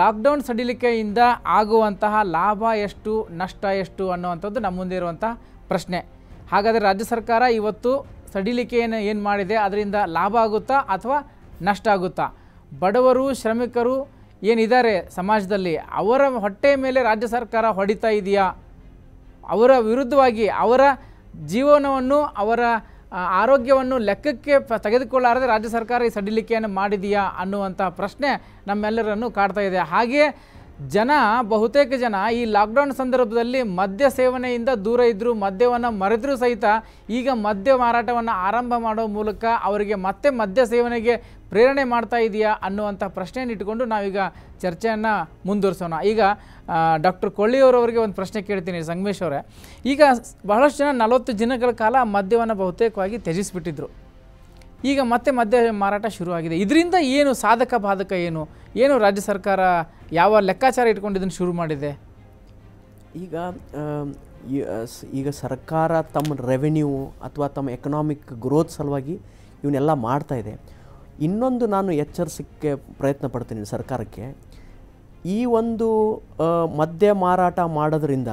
S1: ಲಾಕ್ಡೌನ್ ಸಡಿಲಿಕೆಯಿಂದ ಆಗುವಂತಹ ಲಾಭ ಎಷ್ಟು ನಷ್ಟ ಎಷ್ಟು ಅನ್ನುವಂಥದ್ದು ನಮ್ಮ ಮುಂದೆ ಇರುವಂಥ ಪ್ರಶ್ನೆ ಹಾಗಾದರೆ ರಾಜ್ಯ ಸರ್ಕಾರ ಇವತ್ತು ಸಡಿಲಿಕೆಯನ್ನು ಏನು ಮಾಡಿದೆ ಅದರಿಂದ ಲಾಭ ಆಗುತ್ತಾ ಅಥವಾ ನಷ್ಟ ಆಗುತ್ತಾ ಬಡವರು ಶ್ರಮಿಕರು ಏನಿದ್ದಾರೆ ಸಮಾಜದಲ್ಲಿ ಅವರ ಹೊಟ್ಟೆ ಮೇಲೆ ರಾಜ್ಯ ಸರ್ಕಾರ ಹೊಡಿತಾ ಇದೆಯಾ ಅವರ ವಿರುದ್ಧವಾಗಿ ಅವರ ಜೀವನವನ್ನು ಅವರ ಆರೋಗ್ಯವನ್ನು ಲೆಕ್ಕಕ್ಕೆ ತೆಗೆದುಕೊಳ್ಳಾರದೆ ರಾಜ್ಯ ಸರ್ಕಾರ ಈ ಸಡಿಲಿಕೆಯನ್ನು ಮಾಡಿದೆಯಾ ಅನ್ನುವಂಥ ಪ್ರಶ್ನೆ ನಮ್ಮೆಲ್ಲರನ್ನು ಕಾಡ್ತಾ ಇದೆ ಹಾಗೆಯೇ ಜನ ಬಹುತೇಕ ಜನ ಈ ಲಾಕ್ಡೌನ್ ಸಂದರ್ಭದಲ್ಲಿ ಮದ್ಯ ಸೇವನೆಯಿಂದ ದೂರ ಇದ್ದರು ಮದ್ಯವನ್ನು ಮರೆದರೂ ಸಹಿತ ಈಗ ಮದ್ಯ ಮಾರಾಟವನ್ನು ಆರಂಭ ಮಾಡೋ ಮೂಲಕ ಅವರಿಗೆ ಮತ್ತೆ ಮದ್ಯ ಸೇವನೆಗೆ ಪ್ರೇರಣೆ ಮಾಡ್ತಾ ಇದೆಯಾ ಅನ್ನುವಂಥ ಪ್ರಶ್ನೆಯನ್ನು ಇಟ್ಕೊಂಡು ನಾವೀಗ ಚರ್ಚೆಯನ್ನು ಮುಂದುವರಿಸೋಣ ಈಗ ಡಾಕ್ಟರ್ ಕೊಳ್ಳಿಯವರವರಿಗೆ ಒಂದು ಪ್ರಶ್ನೆ ಕೇಳ್ತೀನಿ ಸಂಗಮೇಶ್ ಅವರೇ ಈಗ ಬಹಳಷ್ಟು ಜನ ನಲವತ್ತು ದಿನಗಳ ಕಾಲ ಮದ್ಯವನ್ನು ಬಹುತೇಕವಾಗಿ ತ್ಯಜಿಸಿಬಿಟ್ಟಿದ್ರು ಈಗ ಮತ್ತೆ ಮದ್ಯ ಮಾರಾಟ ಶುರುವಾಗಿದೆ ಇದರಿಂದ ಏನು ಸಾಧಕ ಬಾಧಕ ಏನು ಏನು ರಾಜ್ಯ ಸರ್ಕಾರ ಯಾವ ಲೆಕ್ಕಾಚಾರ ಇಟ್ಕೊಂಡಿದ್ದನ್ನು ಶುರು ಮಾಡಿದೆ
S2: ಈಗ ಈಗ ಸರ್ಕಾರ ತಮ್ಮ ರೆವೆನ್ಯೂ ಅಥವಾ ತಮ್ಮ ಎಕನಾಮಿಕ್ ಗ್ರೋತ್ ಸಲುವಾಗಿ ಇವನ್ನೆಲ್ಲ ಮಾಡ್ತಾ ಇದೆ ಇನ್ನೊಂದು ನಾನು ಎಚ್ಚರಿಸಕ್ಕೆ ಪ್ರಯತ್ನ ಪಡ್ತೀನಿ ಸರ್ಕಾರಕ್ಕೆ ಈ ಒಂದು ಮದ್ಯ ಮಾರಾಟ ಮಾಡೋದ್ರಿಂದ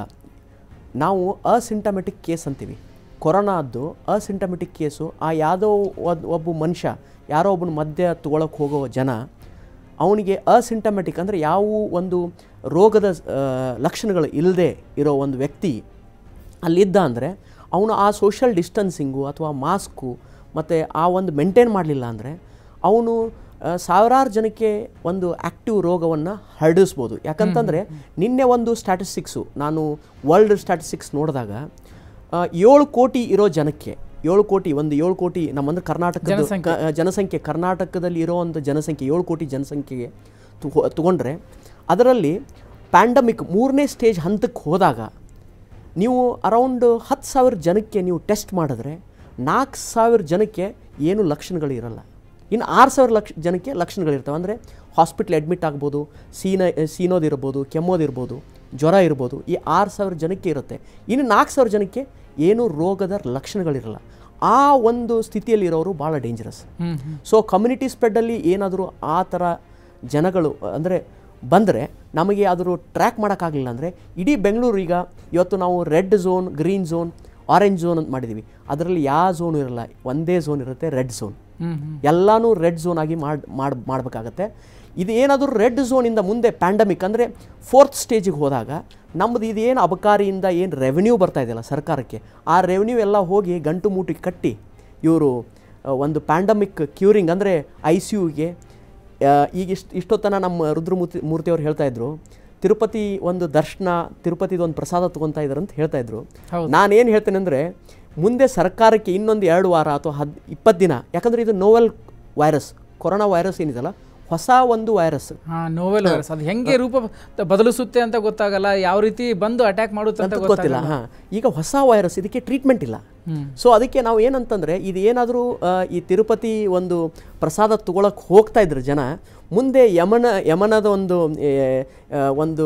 S2: ನಾವು ಅಸಿಂಟಮೆಟಿಕ್ ಕೇಸ್ ಅಂತೀವಿ ಕೊರೋನಾದ್ದು ಅಸಿಂಟಮೆಟಿಕ್ ಕೇಸು ಆ ಯಾವುದೋ ಒಬ್ಬ ಮನುಷ್ಯ ಯಾರೋ ಒಬ್ಬನ ಮಧ್ಯ ತಗೊಳಕ್ಕೆ ಹೋಗೋ ಜನ ಅವನಿಗೆ ಅಸಿಂಟಮೆಟಿಕ್ ಅಂದರೆ ಯಾವ ಒಂದು ರೋಗದ ಲಕ್ಷಣಗಳು ಇಲ್ಲದೆ ಇರೋ ಒಂದು ವ್ಯಕ್ತಿ ಅಲ್ಲಿದ್ದ ಅಂದರೆ ಅವನು ಆ ಸೋಷಿಯಲ್ ಡಿಸ್ಟೆನ್ಸಿಂಗು ಅಥವಾ ಮಾಸ್ಕು ಮತ್ತು ಆ ಒಂದು ಮೇಂಟೈನ್ ಮಾಡಲಿಲ್ಲ ಅಂದರೆ ಅವನು ಸಾವಿರಾರು ಜನಕ್ಕೆ ಒಂದು ಆ್ಯಕ್ಟಿವ್ ರೋಗವನ್ನು ಹರಡಿಸ್ಬೋದು ಯಾಕಂತಂದರೆ ನಿನ್ನೆ ಒಂದು ಸ್ಟ್ಯಾಟಿಸ್ಟಿಕ್ಸು ನಾನು ವರ್ಲ್ಡ್ ಸ್ಟ್ಯಾಟಿಸ್ಟಿಕ್ಸ್ ನೋಡಿದಾಗ ಏಳು ಕೋಟಿ ಇರೋ ಜನಕ್ಕೆ ಏಳು ಕೋಟಿ ಒಂದು ಏಳು ಕೋಟಿ ನಮ್ಮಂದ್ರೆ ಕರ್ನಾಟಕ ಜನಸಂಖ್ಯೆ ಕರ್ನಾಟಕದಲ್ಲಿ ಇರೋ ಒಂದು ಜನಸಂಖ್ಯೆ ಏಳು ಕೋಟಿ ಜನಸಂಖ್ಯೆಗೆ ತಗೊಂಡ್ರೆ ಅದರಲ್ಲಿ ಪ್ಯಾಂಡಮಿಕ್ ಮೂರನೇ ಸ್ಟೇಜ್ ಹಂತಕ್ಕೆ ಹೋದಾಗ ನೀವು ಅರೌಂಡ್ ಹತ್ತು ಸಾವಿರ ಜನಕ್ಕೆ ನೀವು ಟೆಸ್ಟ್ ಮಾಡಿದ್ರೆ ನಾಲ್ಕು ಸಾವಿರ ಜನಕ್ಕೆ ಏನು ಲಕ್ಷಣಗಳು ಇರಲ್ಲ ಇನ್ನು ಆರು ಸಾವಿರ ಲಕ್ಷ ಜನಕ್ಕೆ ಲಕ್ಷಣಗಳಿರ್ತವೆ ಅಂದರೆ ಹಾಸ್ಪಿಟ್ಲ್ ಅಡ್ಮಿಟ್ ಆಗ್ಬೋದು ಸೀನ ಸೀನೋದಿರ್ಬೋದು ಕೆಮ್ಮೋದಿರ್ಬೋದು ಜ್ವರ ಇರ್ಬೋದು ಈ ಆರು ಸಾವಿರ ಜನಕ್ಕೆ ಇರುತ್ತೆ ಇನ್ನು ನಾಲ್ಕು ಸಾವಿರ ಜನಕ್ಕೆ ಏನೂ ರೋಗದ ಲಕ್ಷಣಗಳಿರಲ್ಲ ಆ ಒಂದು ಸ್ಥಿತಿಯಲ್ಲಿರೋರು ಭಾಳ ಡೇಂಜರಸ್ ಸೊ ಕಮ್ಯುನಿಟಿ ಸ್ಪ್ರೆಡ್ಡಲ್ಲಿ ಏನಾದರೂ ಆ ಥರ ಜನಗಳು ಅಂದರೆ ಬಂದರೆ ನಮಗೆ ಆದರೂ ಟ್ರ್ಯಾಕ್ ಮಾಡೋಕ್ಕಾಗಲಿಲ್ಲ ಅಂದರೆ ಇಡೀ ಬೆಂಗಳೂರು ಈಗ ಇವತ್ತು ನಾವು red zone green zone orange zone ಅಂತ ಮಾಡಿದ್ದೀವಿ ಅದರಲ್ಲಿ ಯಾವ ಝೋನು ಇರಲ್ಲ ಒಂದೇ ಝೋನ್ ಇರುತ್ತೆ ರೆಡ್ ಝೋನ್ ಎಲ್ಲನೂ ರೆಡ್ ಝೋನ್ ಆಗಿ ಮಾಡಿ ಮಾಡಬೇಕಾಗತ್ತೆ ಇದು ಏನಾದರೂ ರೆಡ್ ಝೋನಿಂದ ಮುಂದೆ ಪ್ಯಾಂಡಮಿಕ್ ಅಂದರೆ ಫೋರ್ತ್ ಸ್ಟೇಜಿಗೆ ಹೋದಾಗ ನಮ್ಮದು ಇದೇನು ಅಬಕಾರಿಯಿಂದ ಏನು ರೆವೆನ್ಯೂ ಬರ್ತಾ ಇದೆಯಲ್ಲ ಸರ್ಕಾರಕ್ಕೆ ಆ ರೆವೆನ್ಯೂ ಎಲ್ಲ ಹೋಗಿ ಗಂಟು ಮೂಟಿಗೆ ಕಟ್ಟಿ ಇವರು ಒಂದು ಪ್ಯಾಂಡಮಿಕ್ ಕ್ಯೂರಿಂಗ್ ಅಂದರೆ ಐ ಸಿ ಯುಗೆ ಈಗ ಇಷ್ಟು ಇಷ್ಟೊತ್ತನ ನಮ್ಮ ರುದ್ರಮೂರ್ತಿ ಹೇಳ್ತಾ ಹೇಳ್ತಾಯಿದ್ರು ತಿರುಪತಿ ಒಂದು ದರ್ಶನ ತಿರುಪತಿದು ಒಂದು ಪ್ರಸಾದ ತೊಗೊತಾ ಇದ್ದಾರೆ ಅಂತ ಹೇಳ್ತಾಯಿದ್ರು ನಾನೇನು ಹೇಳ್ತೇನೆ ಅಂದರೆ ಮುಂದೆ ಸರ್ಕಾರಕ್ಕೆ ಇನ್ನೊಂದು ಎರಡು ವಾರ ಅಥವಾ ಹದ್ ಇಪ್ಪತ್ತು ದಿನ ಯಾಕಂದರೆ ಇದು ನೋವೆಲ್ ವೈರಸ್ ಕೊರೋನಾ ವೈರಸ್ ಏನಿದೆಯಲ್ಲ ಹೊಸ ಒಂದು ವೈರಸ್ ನೋವೆಲ್ ವೈರಸ್ ಅದು
S1: ಹೆಂಗೆ ರೂಪ ಬದಲಿಸುತ್ತೆ ಅಂತ ಗೊತ್ತಾಗಲ್ಲ ಯಾವ ರೀತಿ ಬಂದು ಅಟ್ಯಾಕ್ ಮಾಡುತ್ತೆ
S2: ಅಂತ ಗೊತ್ತಿಲ್ಲ ಈಗ ಹೊಸ ವೈರಸ್ ಇದಕ್ಕೆ ಟ್ರೀಟ್ಮೆಂಟ್ ಇಲ್ಲ ಸೊ ಅದಕ್ಕೆ ನಾವು ಏನಂತಂದ್ರೆ ಇದು ಏನಾದರೂ ಈ ತಿರುಪತಿ ಒಂದು ಪ್ರಸಾದ ತಗೊಳಕ್ಕೆ ಹೋಗ್ತಾ ಇದ್ರು ಜನ ಮುಂದೆ ಯಮನ ಯಮನದ ಒಂದು ಒಂದು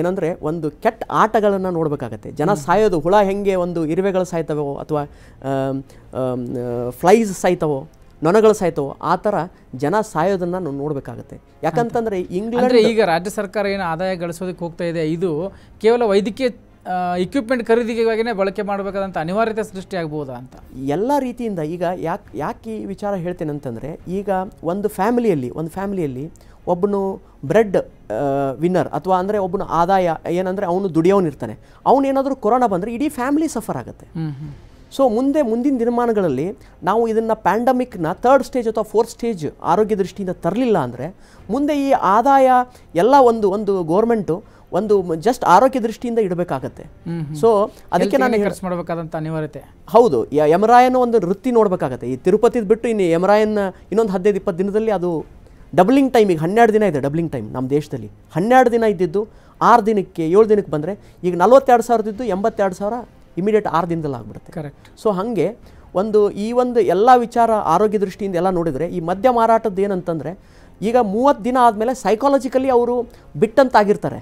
S2: ಏನಂದರೆ ಒಂದು ಕೆಟ್ಟ ಆಟಗಳನ್ನು ನೋಡಬೇಕಾಗತ್ತೆ ಜನ ಸಾಯೋದು ಹುಳ ಹೆಂಗೆ ಒಂದು ಇರುವೆಗಳು ಸಾಯ್ತವೋ ಅಥವಾ ಫ್ಲೈಸ್ ಸಾಯ್ತವೋ ನೊಣಗಳು ಸಾಯ್ತವೋ ಆ ಥರ ಜನ ಸಾಯೋದನ್ನು ನಾವು ನೋಡಬೇಕಾಗುತ್ತೆ ಯಾಕಂತಂದರೆ ಇಂಗ್ಲೆಂಡ್ ಈಗ
S1: ರಾಜ್ಯ ಸರ್ಕಾರ ಏನು ಆದಾಯ ಗಳಿಸೋದಕ್ಕೆ ಹೋಗ್ತಾ ಇದೆ ಇದು ಕೇವಲ ವೈದ್ಯಕೀಯ ಇಕ್ವಿಪ್ಮೆಂಟ್ ಖರೀದಿಗೆವಾಗಿನೇ ಬಳಕೆ ಮಾಡಬೇಕಾದಂಥ ಅನಿವಾರ್ಯತೆ ಸೃಷ್ಟಿಯಾಗ್ಬೋದಾ ಅಂತ
S2: ಎಲ್ಲ ರೀತಿಯಿಂದ ಈಗ ಯಾಕೆ ಯಾಕೆ ಈ ವಿಚಾರ ಹೇಳ್ತೇನೆ ಅಂತಂದರೆ ಈಗ ಒಂದು ಫ್ಯಾಮಿಲಿಯಲ್ಲಿ ಒಂದು ಫ್ಯಾಮಿಲಿಯಲ್ಲಿ ಒಬ್ಬನು ಬ್ರೆಡ್ ವಿನ್ನರ್ ಅಥವಾ ಅಂದರೆ ಒಬ್ಬನ ಆದಾಯ ಏನಂದರೆ ಅವನು ದುಡಿಯೋನಿರ್ತಾನೆ ಅವನೇನಾದರೂ ಕೊರೋನಾ ಬಂದರೆ ಇಡೀ ಫ್ಯಾಮಿಲಿ ಸಫರ್ ಆಗುತ್ತೆ ಸೊ ಮುಂದೆ ಮುಂದಿನ ದಿನಮಾನಗಳಲ್ಲಿ ನಾವು ಇದನ್ನು ಪ್ಯಾಂಡಮಿಕ್ನ ತರ್ಡ್ ಸ್ಟೇಜ್ ಅಥವಾ ಫೋರ್ತ್ ಸ್ಟೇಜ್ ಆರೋಗ್ಯ ದೃಷ್ಟಿಯಿಂದ ತರಲಿಲ್ಲ ಅಂದರೆ ಮುಂದೆ ಈ ಆದಾಯ ಎಲ್ಲ ಒಂದು ಒಂದು ಗೋರ್ಮೆಂಟು ಒಂದು ಜಸ್ಟ್ ಆರೋಗ್ಯ ದೃಷ್ಟಿಯಿಂದ ಇಡಬೇಕಾಗತ್ತೆ ಸೊ ಅದಕ್ಕೆ ನಾನು ಖರ್ಚು
S1: ಮಾಡಬೇಕಾದಂತ ಅನಿವಾರ್ಯತೆ
S2: ಹೌದು ಯಮರಾಯನ ಒಂದು ವೃತ್ತಿ ನೋಡಬೇಕಾಗತ್ತೆ ಈ ತಿರುಪತಿ ಬಿಟ್ಟು ಇನ್ನು ಯಮರಾಯನ ಇನ್ನೊಂದು ಹದಿನೈದು ಇಪ್ಪತ್ತು ದಿನದಲ್ಲಿ ಅದು ಡಬ್ಲಿಂಗ್ ಟೈಮ್ ಈಗ ಹನ್ನೆರಡು ದಿನ ಇದೆ ಡಬ್ಲಿಂಗ್ ಟೈಮ್ ನಮ್ಮ ದೇಶದಲ್ಲಿ ಹನ್ನೆರಡು ದಿನ ಇದ್ದಿದ್ದು ಆರು ದಿನಕ್ಕೆ ಏಳು ದಿನಕ್ಕೆ ಬಂದರೆ ಈಗ ನಲ್ವತ್ತೆರಡು ಸಾವಿರದಿದ್ದು ಎಂಬತ್ತೆರಡು ಸಾವಿರ ಇಮಿಡಿಯೇಟ್ ಆರು ದಿನದಲ್ಲಿ ಆಗಿಬಿಡುತ್ತೆ ಕರೆಕ್ಟ್ ಸೊ ಹಾಗೆ ಒಂದು ಈ ಒಂದು ಎಲ್ಲ ವಿಚಾರ ಆರೋಗ್ಯ ದೃಷ್ಟಿಯಿಂದ ಎಲ್ಲ ನೋಡಿದರೆ ಈ ಮದ್ಯ ಮಾರಾಟದ್ದು ಏನಂತಂದರೆ ಈಗ ಮೂವತ್ತು ದಿನ ಆದಮೇಲೆ ಸೈಕಾಲಜಿಕಲಿ ಅವರು ಬಿಟ್ಟಂತಾಗಿರ್ತಾರೆ